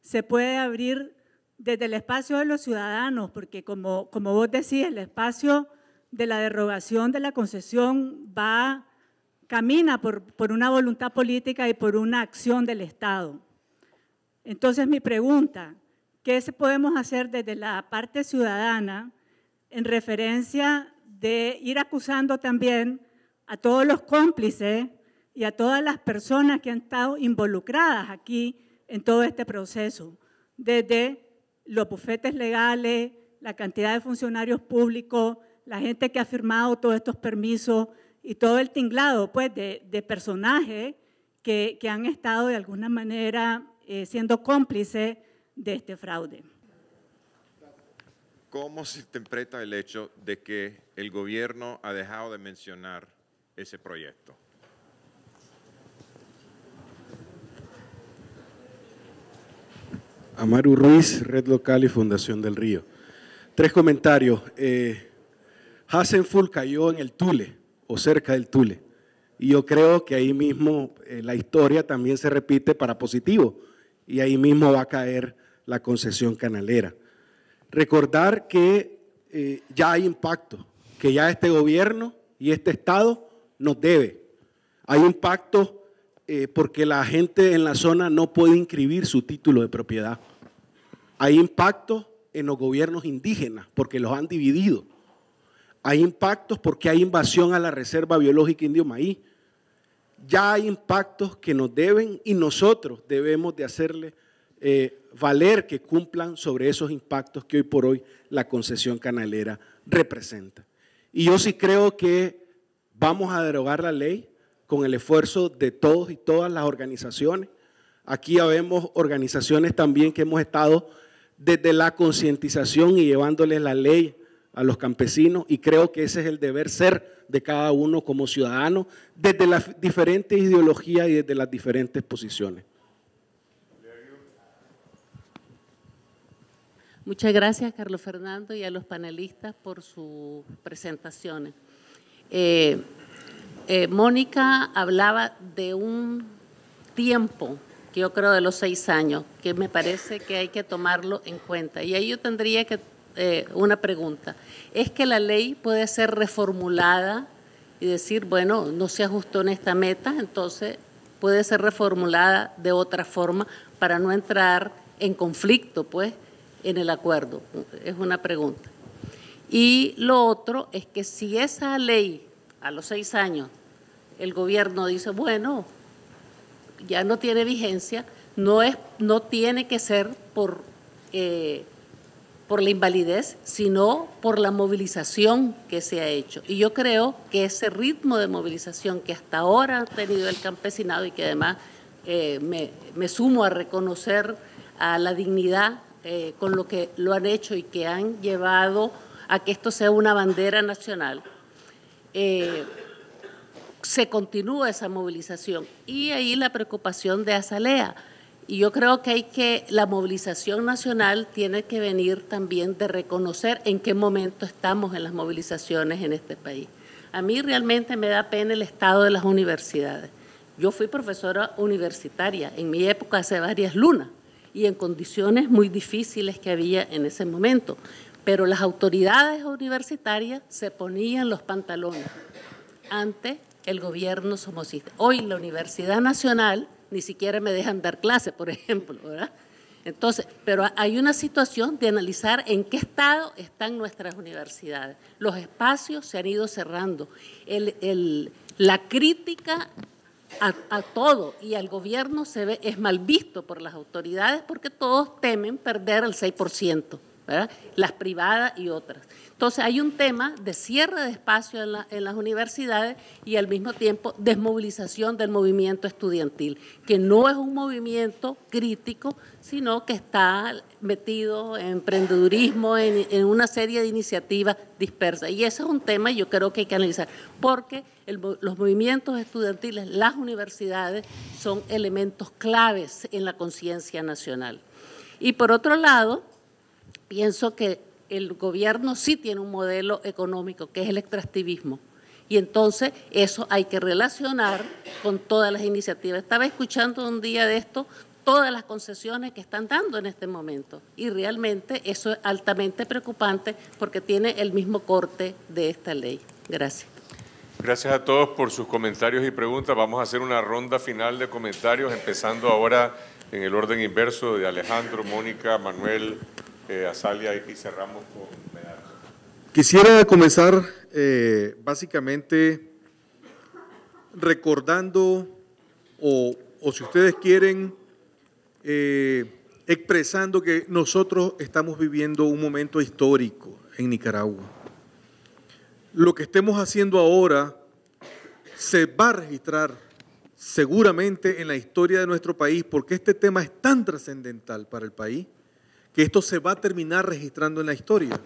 se puede abrir desde el espacio de los ciudadanos, porque como, como vos decís, el espacio de la derogación de la concesión va, camina por, por una voluntad política y por una acción del Estado. Entonces mi pregunta, ¿qué podemos hacer desde la parte ciudadana en referencia de ir acusando también a todos los cómplices y a todas las personas que han estado involucradas aquí en todo este proceso, desde los bufetes legales, la cantidad de funcionarios públicos, la gente que ha firmado todos estos permisos y todo el tinglado pues, de, personajes que, han estado de alguna manera eh, siendo cómplices de este fraude. ¿Cómo se interpreta el hecho de que el gobierno ha dejado de mencionar ese proyecto. Amaru Ruiz, Red Local y Fundación del Río. Tres comentarios. Eh, cayó en el Tule o cerca del Tule. Y yo creo que ahí mismo eh, la historia también se repite para positivo. Y ahí mismo va a caer la concesión canalera. Recordar que eh, ya hay impacto, que ya este gobierno y este Estado nos debe. Hay impactos eh, porque la gente en la zona no puede inscribir su título de propiedad. Hay impactos en los gobiernos indígenas porque los han dividido. Hay impactos porque hay invasión a la reserva biológica indio maíz. Ya hay impactos que nos deben y nosotros debemos de hacerle eh, valer que cumplan sobre esos impactos que hoy por hoy la concesión canalera representa. Y yo sí creo que Vamos a derogar la ley con el esfuerzo de todos y todas las organizaciones. Aquí vemos organizaciones también que hemos estado desde la concientización y llevándoles la ley a los campesinos y creo que ese es el deber ser de cada uno como ciudadano desde las diferentes ideologías y desde las diferentes posiciones. Muchas gracias, Carlos Fernando, y a los panelistas por sus presentaciones. Eh, eh, Mónica hablaba de un tiempo, que yo creo de los seis años, que me parece que hay que tomarlo en cuenta. Y ahí yo tendría que eh, una pregunta. ¿Es que la ley puede ser reformulada y decir, bueno, no se ajustó en esta meta, entonces puede ser reformulada de otra forma para no entrar en conflicto, pues, en el acuerdo? Es una pregunta. Y lo otro es que si esa ley a los seis años el gobierno dice, bueno, ya no tiene vigencia, no, es, no tiene que ser por, eh, por la invalidez, sino por la movilización que se ha hecho. Y yo creo que ese ritmo de movilización que hasta ahora ha tenido el campesinado y que además eh, me, sumo a reconocer a la dignidad eh, con lo que lo han hecho y que han llevado a que esto sea una bandera nacional. Eh, se continúa esa movilización y ahí la preocupación de Azalea. Y yo creo que hay que, la movilización nacional tiene que venir también de reconocer en qué momento estamos en las movilizaciones en este país. A mí realmente me da pena el estado de las universidades. Yo fui profesora universitaria en mi época hace varias lunas y en condiciones muy difíciles que había en ese momento. Pero las autoridades universitarias se ponían los pantalones ante el gobierno somocista. Hoy la Universidad Nacional ni siquiera me dejan dar clase, por <laughs> ejemplo, ¿verdad? Entonces, pero hay una situación de analizar en qué estado están nuestras universidades. Los espacios se han ido cerrando. la crítica a, a, todo y al gobierno se ve, es mal visto por las autoridades porque todos temen perder el 6% las privadas y otras. Entonces hay un tema de cierre de espacio en, las universidades y al mismo tiempo desmovilización del movimiento estudiantil, que no es un movimiento crítico, sino que está metido en emprendedurismo, en, una serie de iniciativas dispersas. Y ese es un tema yo creo que hay que analizar, porque los movimientos estudiantiles, las universidades, son elementos claves en la conciencia nacional. Y por otro lado, pienso que el gobierno sí tiene un modelo económico, que es el extractivismo. Y entonces eso hay que relacionar con todas las iniciativas. Estaba escuchando un día de esto todas las concesiones que están dando en este momento. Y realmente eso es altamente preocupante porque tiene el mismo corte de esta ley. Gracias. Gracias a todos por sus comentarios y preguntas. Vamos a hacer una ronda final de comentarios, empezando ahora en el orden inverso de Alejandro, Mónica, Manuel, eh, y cerramos con Quisiera comenzar eh, básicamente recordando o, si ustedes quieren eh, expresando que nosotros estamos viviendo un momento histórico en Nicaragua. Lo que estemos haciendo ahora se va a registrar seguramente en la historia de nuestro país porque este tema es tan trascendental para el país que esto se va a terminar registrando en la historia.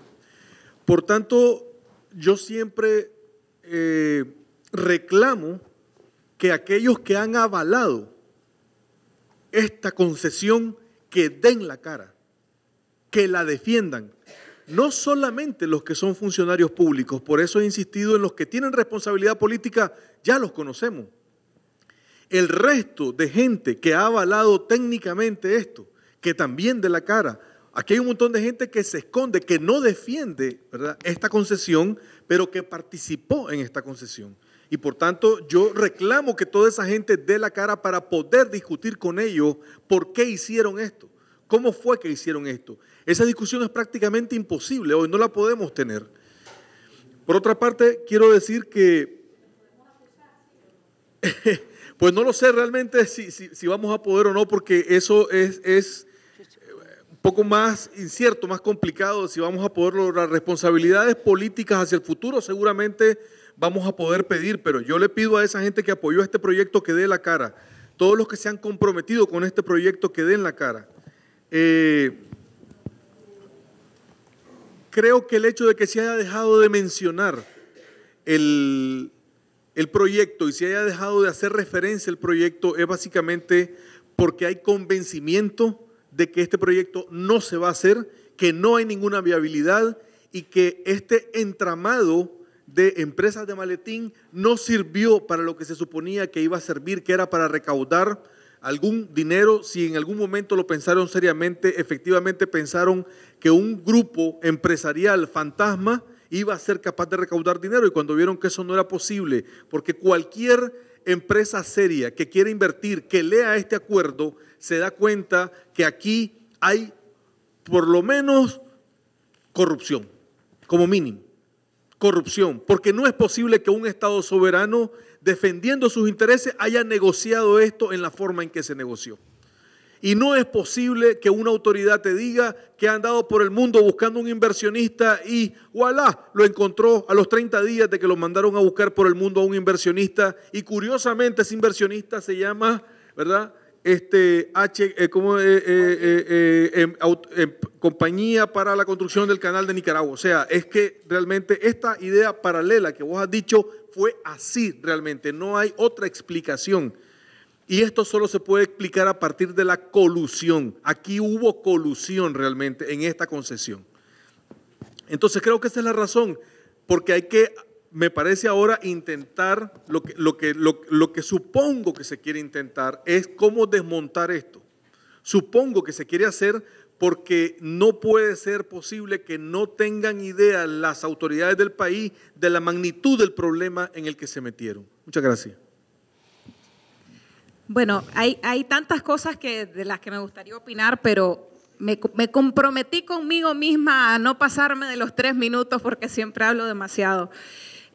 Por tanto, yo siempre eh, reclamo que aquellos que han avalado esta concesión, que den la cara, que la defiendan. No solamente los que son funcionarios públicos, por eso he insistido en los que tienen responsabilidad política, ya los conocemos. El resto de gente que ha avalado técnicamente esto, que también de la cara, Aquí hay un montón de gente que se esconde, que no defiende esta concesión, pero que participó en esta concesión. Y por tanto, yo reclamo que toda esa gente dé la cara para poder discutir con ellos por qué hicieron esto, cómo fue que hicieron esto. Esa discusión es prácticamente imposible, hoy no la podemos tener. Por otra parte, quiero decir que, <laughs> pues no lo sé realmente si, vamos a poder o no, porque eso es, es poco más incierto, más complicado, si vamos a poder lograr responsabilidades políticas hacia el futuro, seguramente vamos a poder pedir, pero yo le pido a esa gente que apoyó este proyecto que dé la cara, todos los que se han comprometido con este proyecto que den la cara. Eh, creo que el hecho de que se haya dejado de mencionar el, el proyecto y se haya dejado de hacer referencia al proyecto es básicamente porque hay convencimiento de que este proyecto no se va a hacer, que no hay ninguna viabilidad y que este entramado de empresas de maletín no sirvió para lo que se suponía que iba a servir, que era para recaudar algún dinero, si en algún momento lo pensaron seriamente, efectivamente pensaron que un grupo empresarial fantasma iba a ser capaz de recaudar dinero y cuando vieron que eso no era posible, porque cualquier empresa seria que quiera invertir, que lea este acuerdo se da cuenta que aquí hay por lo menos corrupción, como mínimo. Corrupción, porque no es posible que un Estado soberano, defendiendo sus intereses, haya negociado esto en la forma en que se negoció. Y no es posible que una autoridad te diga que ha andado por el mundo buscando un inversionista y, voilà, lo encontró a los 30 días de que lo mandaron a buscar por el mundo a un inversionista. Y curiosamente ese inversionista se llama, ¿verdad? este, H, eh, eh, eh, em, em, compañía para la construcción del canal de Nicaragua. O sea, es que realmente esta idea paralela que vos has dicho fue así realmente, no hay otra explicación. Y esto solo se puede explicar a partir de la colusión. Aquí hubo colusión realmente en esta concesión. Entonces creo que esa es la razón, porque hay que me parece ahora intentar, lo que, lo, que, lo, lo que supongo que se quiere intentar es cómo desmontar esto. Supongo que se quiere hacer porque no puede ser posible que no tengan idea las autoridades del país de la magnitud del problema en el que se metieron. Muchas gracias. Bueno, hay, hay tantas cosas que, de las que me gustaría opinar, pero me, me, comprometí conmigo misma a no pasarme de los tres minutos porque siempre hablo demasiado.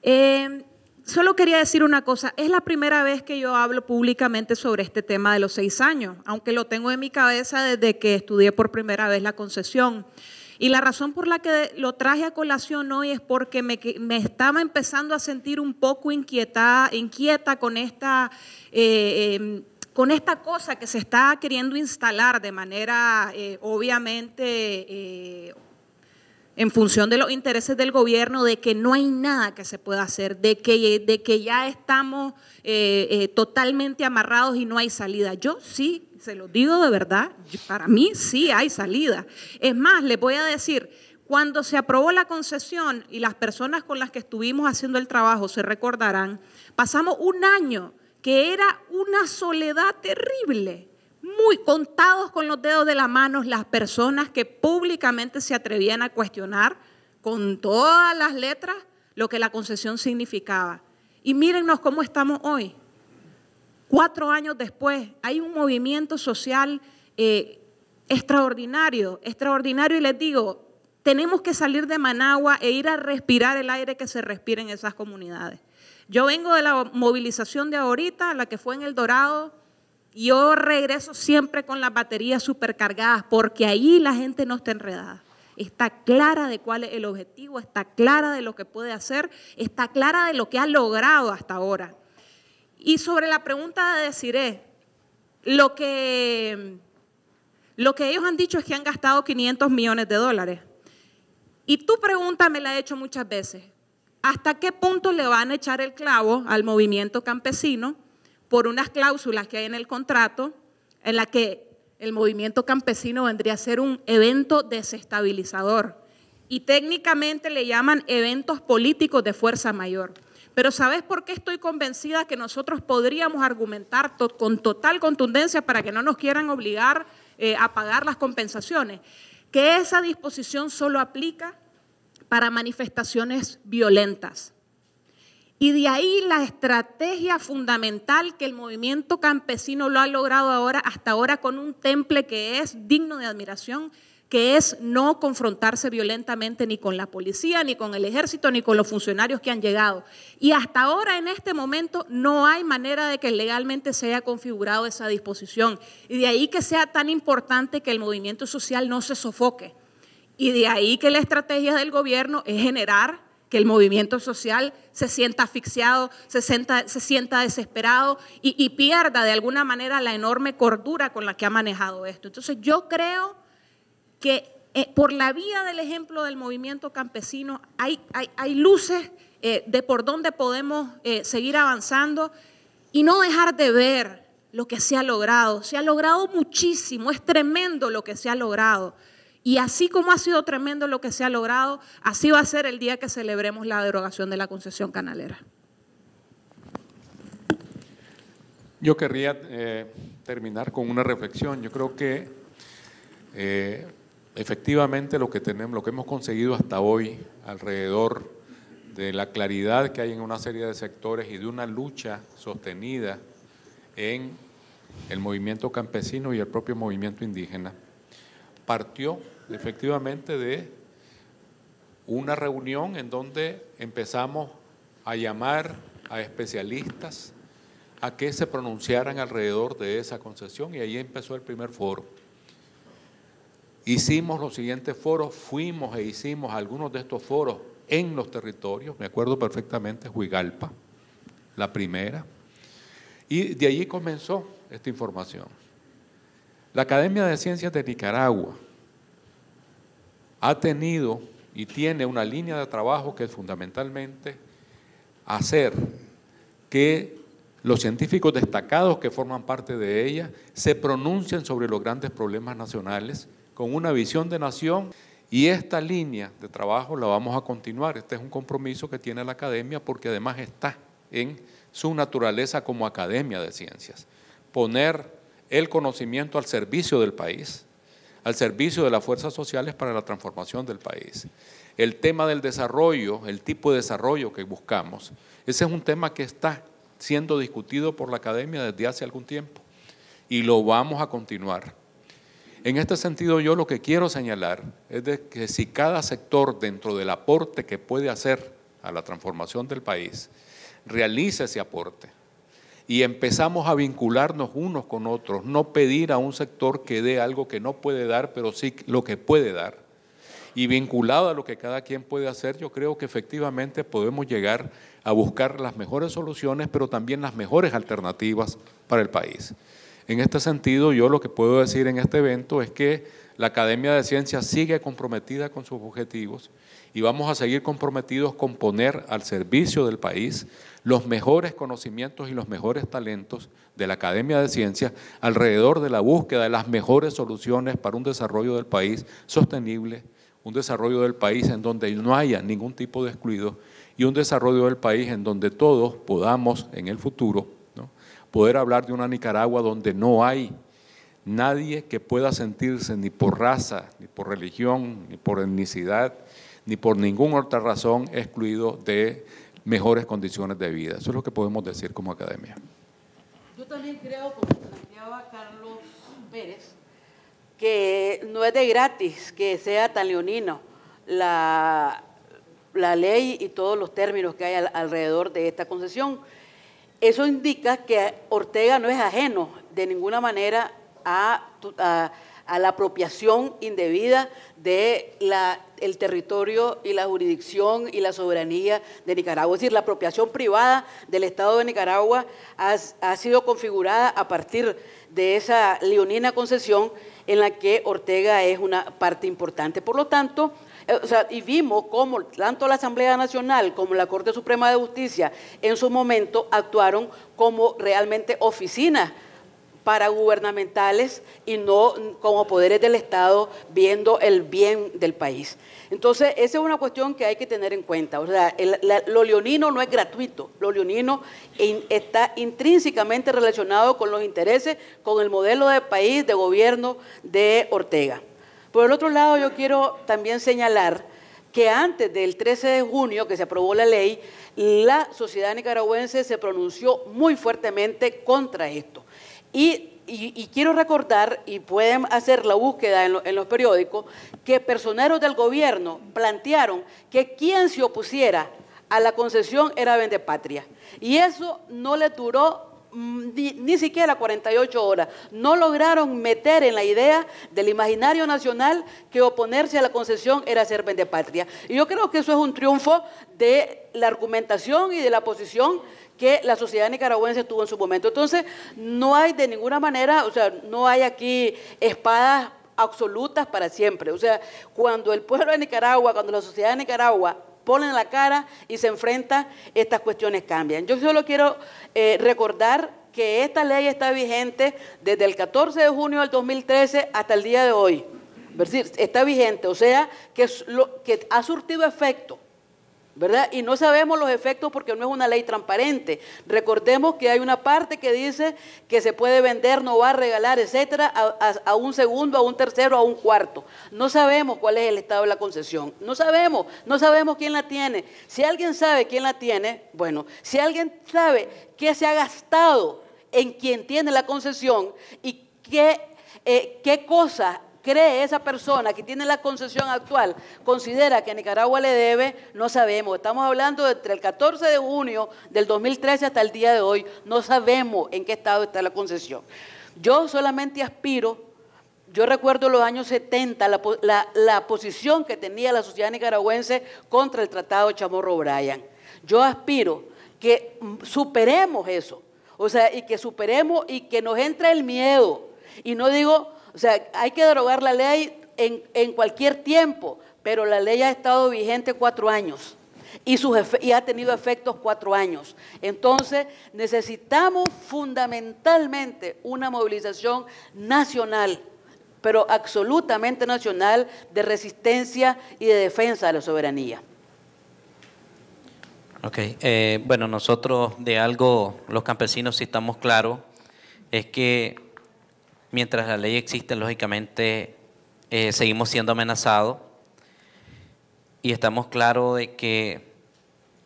Em, solo quería decir una cosa, es la primera vez que yo hablo públicamente sobre este tema de los seis años, aunque lo tengo en mi cabeza desde que estudié por primera vez la concesión. Y la razón por la que lo traje a colación hoy es porque me, estaba empezando a sentir un poco inquieta, inquieta con esta... Eh, em, con esta cosa que se está queriendo instalar de manera eh, obviamente eh, en función de los intereses del gobierno, de que no hay nada que se pueda hacer, de que, de que ya estamos eh, eh, totalmente amarrados y no hay salida. Yo sí, se lo digo de verdad, para mí sí hay salida. Es más, les voy a decir, cuando se aprobó la concesión y las personas con las que estuvimos haciendo el trabajo se recordarán, pasamos un año que era una soledad terrible muy contados con los dedos de las manos las personas que públicamente se atrevían a cuestionar con todas las letras lo que la concesión significaba. Y mírennos cómo estamos hoy. Cuatro años después, hay un movimiento social eh, extraordinario, extraordinario, y les digo, tenemos que salir de Managua e ir a respirar el aire que se respira en esas comunidades. Yo vengo de la movilización de ahorita, la que fue en El Dorado, yo regreso siempre con las baterías supercargadas porque ahí la gente no está enredada. Está clara de cuál es el objetivo, está clara de lo que puede hacer, está clara de lo que ha logrado hasta ahora. Y sobre la pregunta de deciré, lo que, lo que ellos han dicho es que han gastado 500 millones de dólares. Y tu pregunta me la he hecho muchas veces. ¿Hasta qué punto le van a echar el clavo al movimiento campesino? por unas cláusulas que hay en el contrato en la que el movimiento campesino vendría a ser un evento desestabilizador y técnicamente le llaman eventos políticos de fuerza mayor. Pero ¿sabes por qué estoy convencida que nosotros podríamos argumentar con total contundencia para que no nos quieran obligar eh, a pagar las compensaciones? Que esa disposición solo aplica para manifestaciones violentas. Y de ahí la estrategia fundamental que el movimiento campesino lo ha logrado ahora, hasta ahora, con un temple que es digno de admiración, que es no confrontarse violentamente ni con la policía, ni con el ejército, ni con los funcionarios que han llegado. Y hasta ahora, en este momento, no hay manera de que legalmente sea configurado esa disposición. Y de ahí que sea tan importante que el movimiento social no se sofoque. Y de ahí que la estrategia del gobierno es generar que el movimiento social se sienta asfixiado, se sienta, desesperado y, pierda de alguna manera la enorme cordura con la que ha manejado esto. Entonces yo creo que eh, por la vía del ejemplo del movimiento campesino hay, luces eh, de por dónde podemos eh, seguir avanzando y no dejar de ver lo que se ha logrado. Se ha logrado muchísimo, es tremendo lo que se ha logrado. Y así como ha sido tremendo lo que se ha logrado, así va a ser el día que celebremos la derogación de la concesión canalera. Yo querría eh, terminar con una reflexión. Yo creo que eh, efectivamente lo que tenemos, lo que hemos conseguido hasta hoy alrededor de la claridad que hay en una serie de sectores y de una lucha sostenida en el movimiento campesino y el propio movimiento indígena, partió efectivamente de una reunión en donde empezamos a llamar a especialistas a que se pronunciaran alrededor de esa concesión y ahí empezó el primer foro. Hicimos los siguientes foros, fuimos e hicimos algunos de estos foros en los territorios, me acuerdo perfectamente, Huigalpa, la primera, y de allí comenzó esta información. La Academia de Ciencias de Nicaragua, ha tenido y tiene una línea de trabajo que es fundamentalmente hacer que los científicos destacados que forman parte de ella se pronuncien sobre los grandes problemas nacionales con una visión de nación y esta línea de trabajo la vamos a continuar. Este es un compromiso que tiene la academia porque además está en su naturaleza como academia de ciencias. Poner el conocimiento al servicio del país al servicio de las fuerzas sociales para la transformación del país. El tema del desarrollo, el tipo de desarrollo que buscamos, ese es un tema que está siendo discutido por la academia desde hace algún tiempo y lo vamos a continuar. En este sentido, yo lo que quiero señalar es de que si cada sector dentro del aporte que puede hacer a la transformación del país realiza ese aporte, y empezamos a vincularnos unos con otros, no pedir a un sector que dé algo que no puede dar, pero sí lo que puede dar. Y vinculado a lo que cada quien puede hacer, yo creo que efectivamente podemos llegar a buscar las mejores soluciones, pero también las mejores alternativas para el país. En este sentido, yo lo que puedo decir en este evento es que la Academia de Ciencias sigue comprometida con sus objetivos y vamos a seguir comprometidos con poner al servicio del país los mejores conocimientos y los mejores talentos de la Academia de Ciencias alrededor de la búsqueda de las mejores soluciones para un desarrollo del país sostenible, un desarrollo del país en donde no haya ningún tipo de excluido y un desarrollo del país en donde todos podamos en el futuro ¿no? poder hablar de una Nicaragua donde no hay nadie que pueda sentirse ni por raza, ni por religión, ni por etnicidad, ni por ninguna otra razón excluido de mejores condiciones de vida. Eso es lo que podemos decir como academia. Yo también creo, como planteaba Carlos Pérez, que no es de gratis que sea tan leonino la, la ley y todos los términos que hay alrededor de esta concesión. Eso indica que Ortega no es ajeno de ninguna manera a, a, a la apropiación indebida de el territorio y la jurisdicción y la soberanía de Nicaragua. Es decir, la apropiación privada del Estado de Nicaragua ha, sido configurada a partir de esa leonina concesión en la que Ortega es una parte importante. Por lo tanto, eh, sea, y vimos cómo tanto la Asamblea Nacional como la Corte Suprema de Justicia en su momento actuaron como realmente oficinas para gubernamentales y no como poderes del Estado viendo el bien del país. Entonces, esa es una cuestión que hay que tener en cuenta. O sea, lo leonino no es gratuito, lo leonino está intrínsecamente relacionado con los intereses, con el modelo de país, de gobierno de Ortega. Por el otro lado, yo quiero también señalar que antes del 13 de junio que se aprobó la ley, la sociedad nicaragüense se pronunció muy fuertemente contra esto. Y, quiero recordar, y pueden hacer la búsqueda en, los periódicos, que personeros del gobierno plantearon que quien se opusiera a la concesión era vendepatria. Y eso no le duró mm, ni, siquiera 48 horas. No lograron meter en la idea del imaginario nacional que oponerse a la concesión era ser vendepatria. Y yo creo que eso es un triunfo de la argumentación y de la posición que la sociedad nicaragüense tuvo en su momento. Entonces, no hay de ninguna manera, o sea, no hay aquí espadas absolutas para siempre. O sea, cuando el pueblo de Nicaragua, cuando la sociedad de Nicaragua ponen la cara y se enfrenta, estas cuestiones cambian. Yo solo quiero eh, recordar que esta ley está vigente desde el 14 de junio del 2013 hasta el día de hoy. Está vigente, o sea, que ha surtido efecto. ¿verdad? Y no sabemos los efectos porque no es una ley transparente. Recordemos que hay una parte que dice que se puede vender, no va a regalar, etcétera, a, un segundo, a un tercero, a un cuarto. No sabemos cuál es el estado de la concesión. No sabemos, no sabemos quién la tiene. Si alguien sabe quién la tiene, bueno, si alguien sabe qué se ha gastado en quien tiene la concesión y qué, eh, cosa... qué cosas cree esa persona que tiene la concesión actual, considera que Nicaragua le debe, no sabemos. Estamos hablando de entre el 14 de junio del 2013 hasta el día de hoy, no sabemos en qué estado está la concesión. Yo solamente aspiro yo recuerdo los años 70, la, la, posición que tenía la sociedad nicaragüense contra el Tratado Chamorro-Bryan. Yo aspiro que superemos eso, o sea, y que superemos y que nos entre el miedo. Y no digo o sea, hay que derogar la ley en, cualquier tiempo, pero la ley ha estado vigente cuatro años y, ha tenido efectos cuatro años. Entonces, necesitamos fundamentalmente una movilización nacional pero absolutamente nacional de resistencia y de defensa de la soberanía. Ok, eh, bueno, nosotros de algo, los campesinos, si estamos claros, es que mientras la ley existe, lógicamente eh, seguimos siendo amenazados y estamos claros de que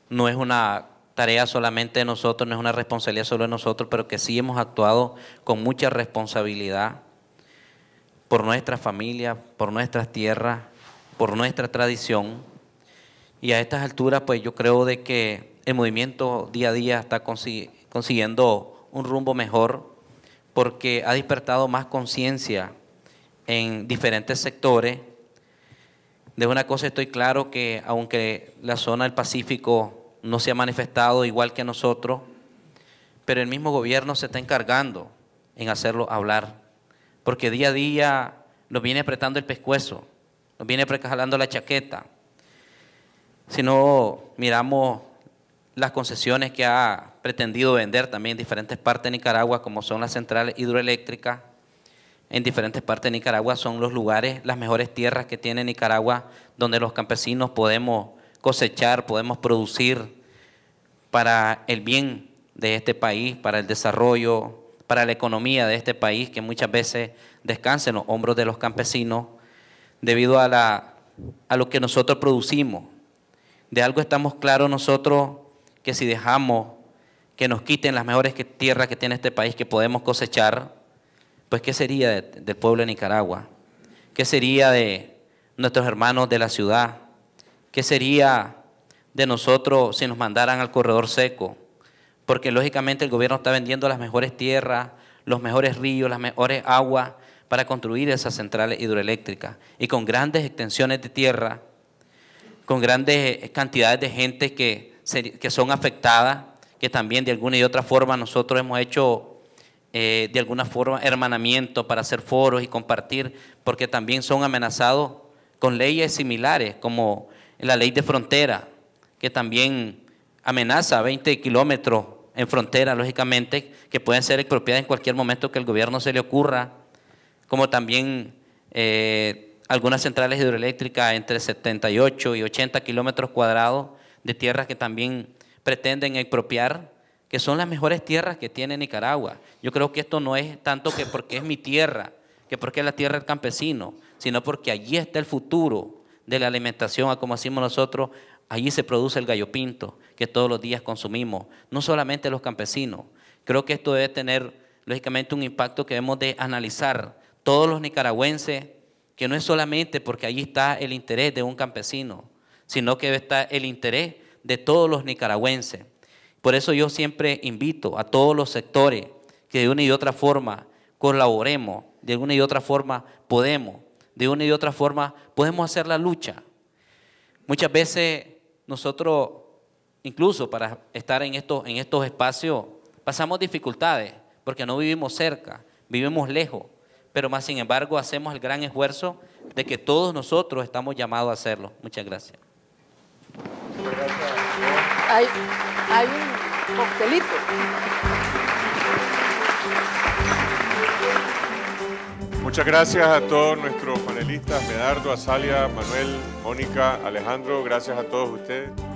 no es una tarea solamente de nosotros, no es una responsabilidad solo de nosotros, pero que sí hemos actuado con mucha responsabilidad por nuestra familia, por nuestras tierras, por nuestra tradición. Y a estas alturas, pues yo creo de que el movimiento día a día está consiguiendo un rumbo mejor porque ha despertado más conciencia en diferentes sectores. De una cosa estoy claro que aunque la zona del Pacífico no se ha manifestado igual que nosotros, pero el mismo gobierno se está encargando en hacerlo hablar, porque día a día nos viene apretando el pescuezo, nos viene precajalando la chaqueta. Si no miramos las concesiones que ha pretendido vender también en diferentes partes de Nicaragua, como son las centrales hidroeléctricas, en diferentes partes de Nicaragua son los lugares, las mejores tierras que tiene Nicaragua, donde los campesinos podemos cosechar, podemos producir para el bien de este país, para el desarrollo, para la economía de este país, que muchas veces descansa en los hombros de los campesinos debido a, la, a lo que nosotros producimos. De algo estamos claros nosotros que si dejamos que nos quiten las mejores tierras que tiene este país que podemos cosechar, pues ¿qué sería del pueblo de Nicaragua? ¿Qué sería de nuestros hermanos de la ciudad? ¿Qué sería de nosotros si nos mandaran al corredor seco? Porque lógicamente el gobierno está vendiendo las mejores tierras, los mejores ríos, las mejores aguas para construir esas centrales hidroeléctricas y con grandes extensiones de tierra, con grandes cantidades de gente que que son afectadas, que también de alguna y otra forma nosotros hemos hecho eh, de alguna forma hermanamiento para hacer foros y compartir, porque también son amenazados con leyes similares, como la ley de frontera, que también amenaza 20 kilómetros en frontera, lógicamente, que pueden ser expropiadas en cualquier momento que el gobierno se le ocurra, como también eh, algunas centrales hidroeléctricas entre 78 y 80 kilómetros cuadrados de tierras que también pretenden expropiar, que son las mejores tierras que tiene Nicaragua. Yo creo que esto no es tanto que porque es mi tierra, que porque es la tierra del campesino, sino porque allí está el futuro de la alimentación, a como hacemos nosotros, allí se produce el gallo pinto que todos los días consumimos, no solamente los campesinos. Creo que esto debe tener, lógicamente, un impacto que debemos de analizar todos los nicaragüenses, que no es solamente porque allí está el interés de un campesino, sino que está el interés de todos los nicaragüenses. Por eso yo siempre invito a todos los sectores que de una y otra forma colaboremos, de una y otra forma podemos, de una y otra forma podemos hacer la lucha. Muchas veces nosotros, incluso para estar en estos, en estos espacios, pasamos dificultades porque no vivimos cerca, vivimos lejos, pero más sin embargo hacemos el gran esfuerzo de que todos nosotros estamos llamados a hacerlo. Muchas gracias. Hay, hay un coctelito. Muchas gracias a todos nuestros panelistas, Medardo, Azalia, Manuel, Mónica, Alejandro, gracias a todos ustedes.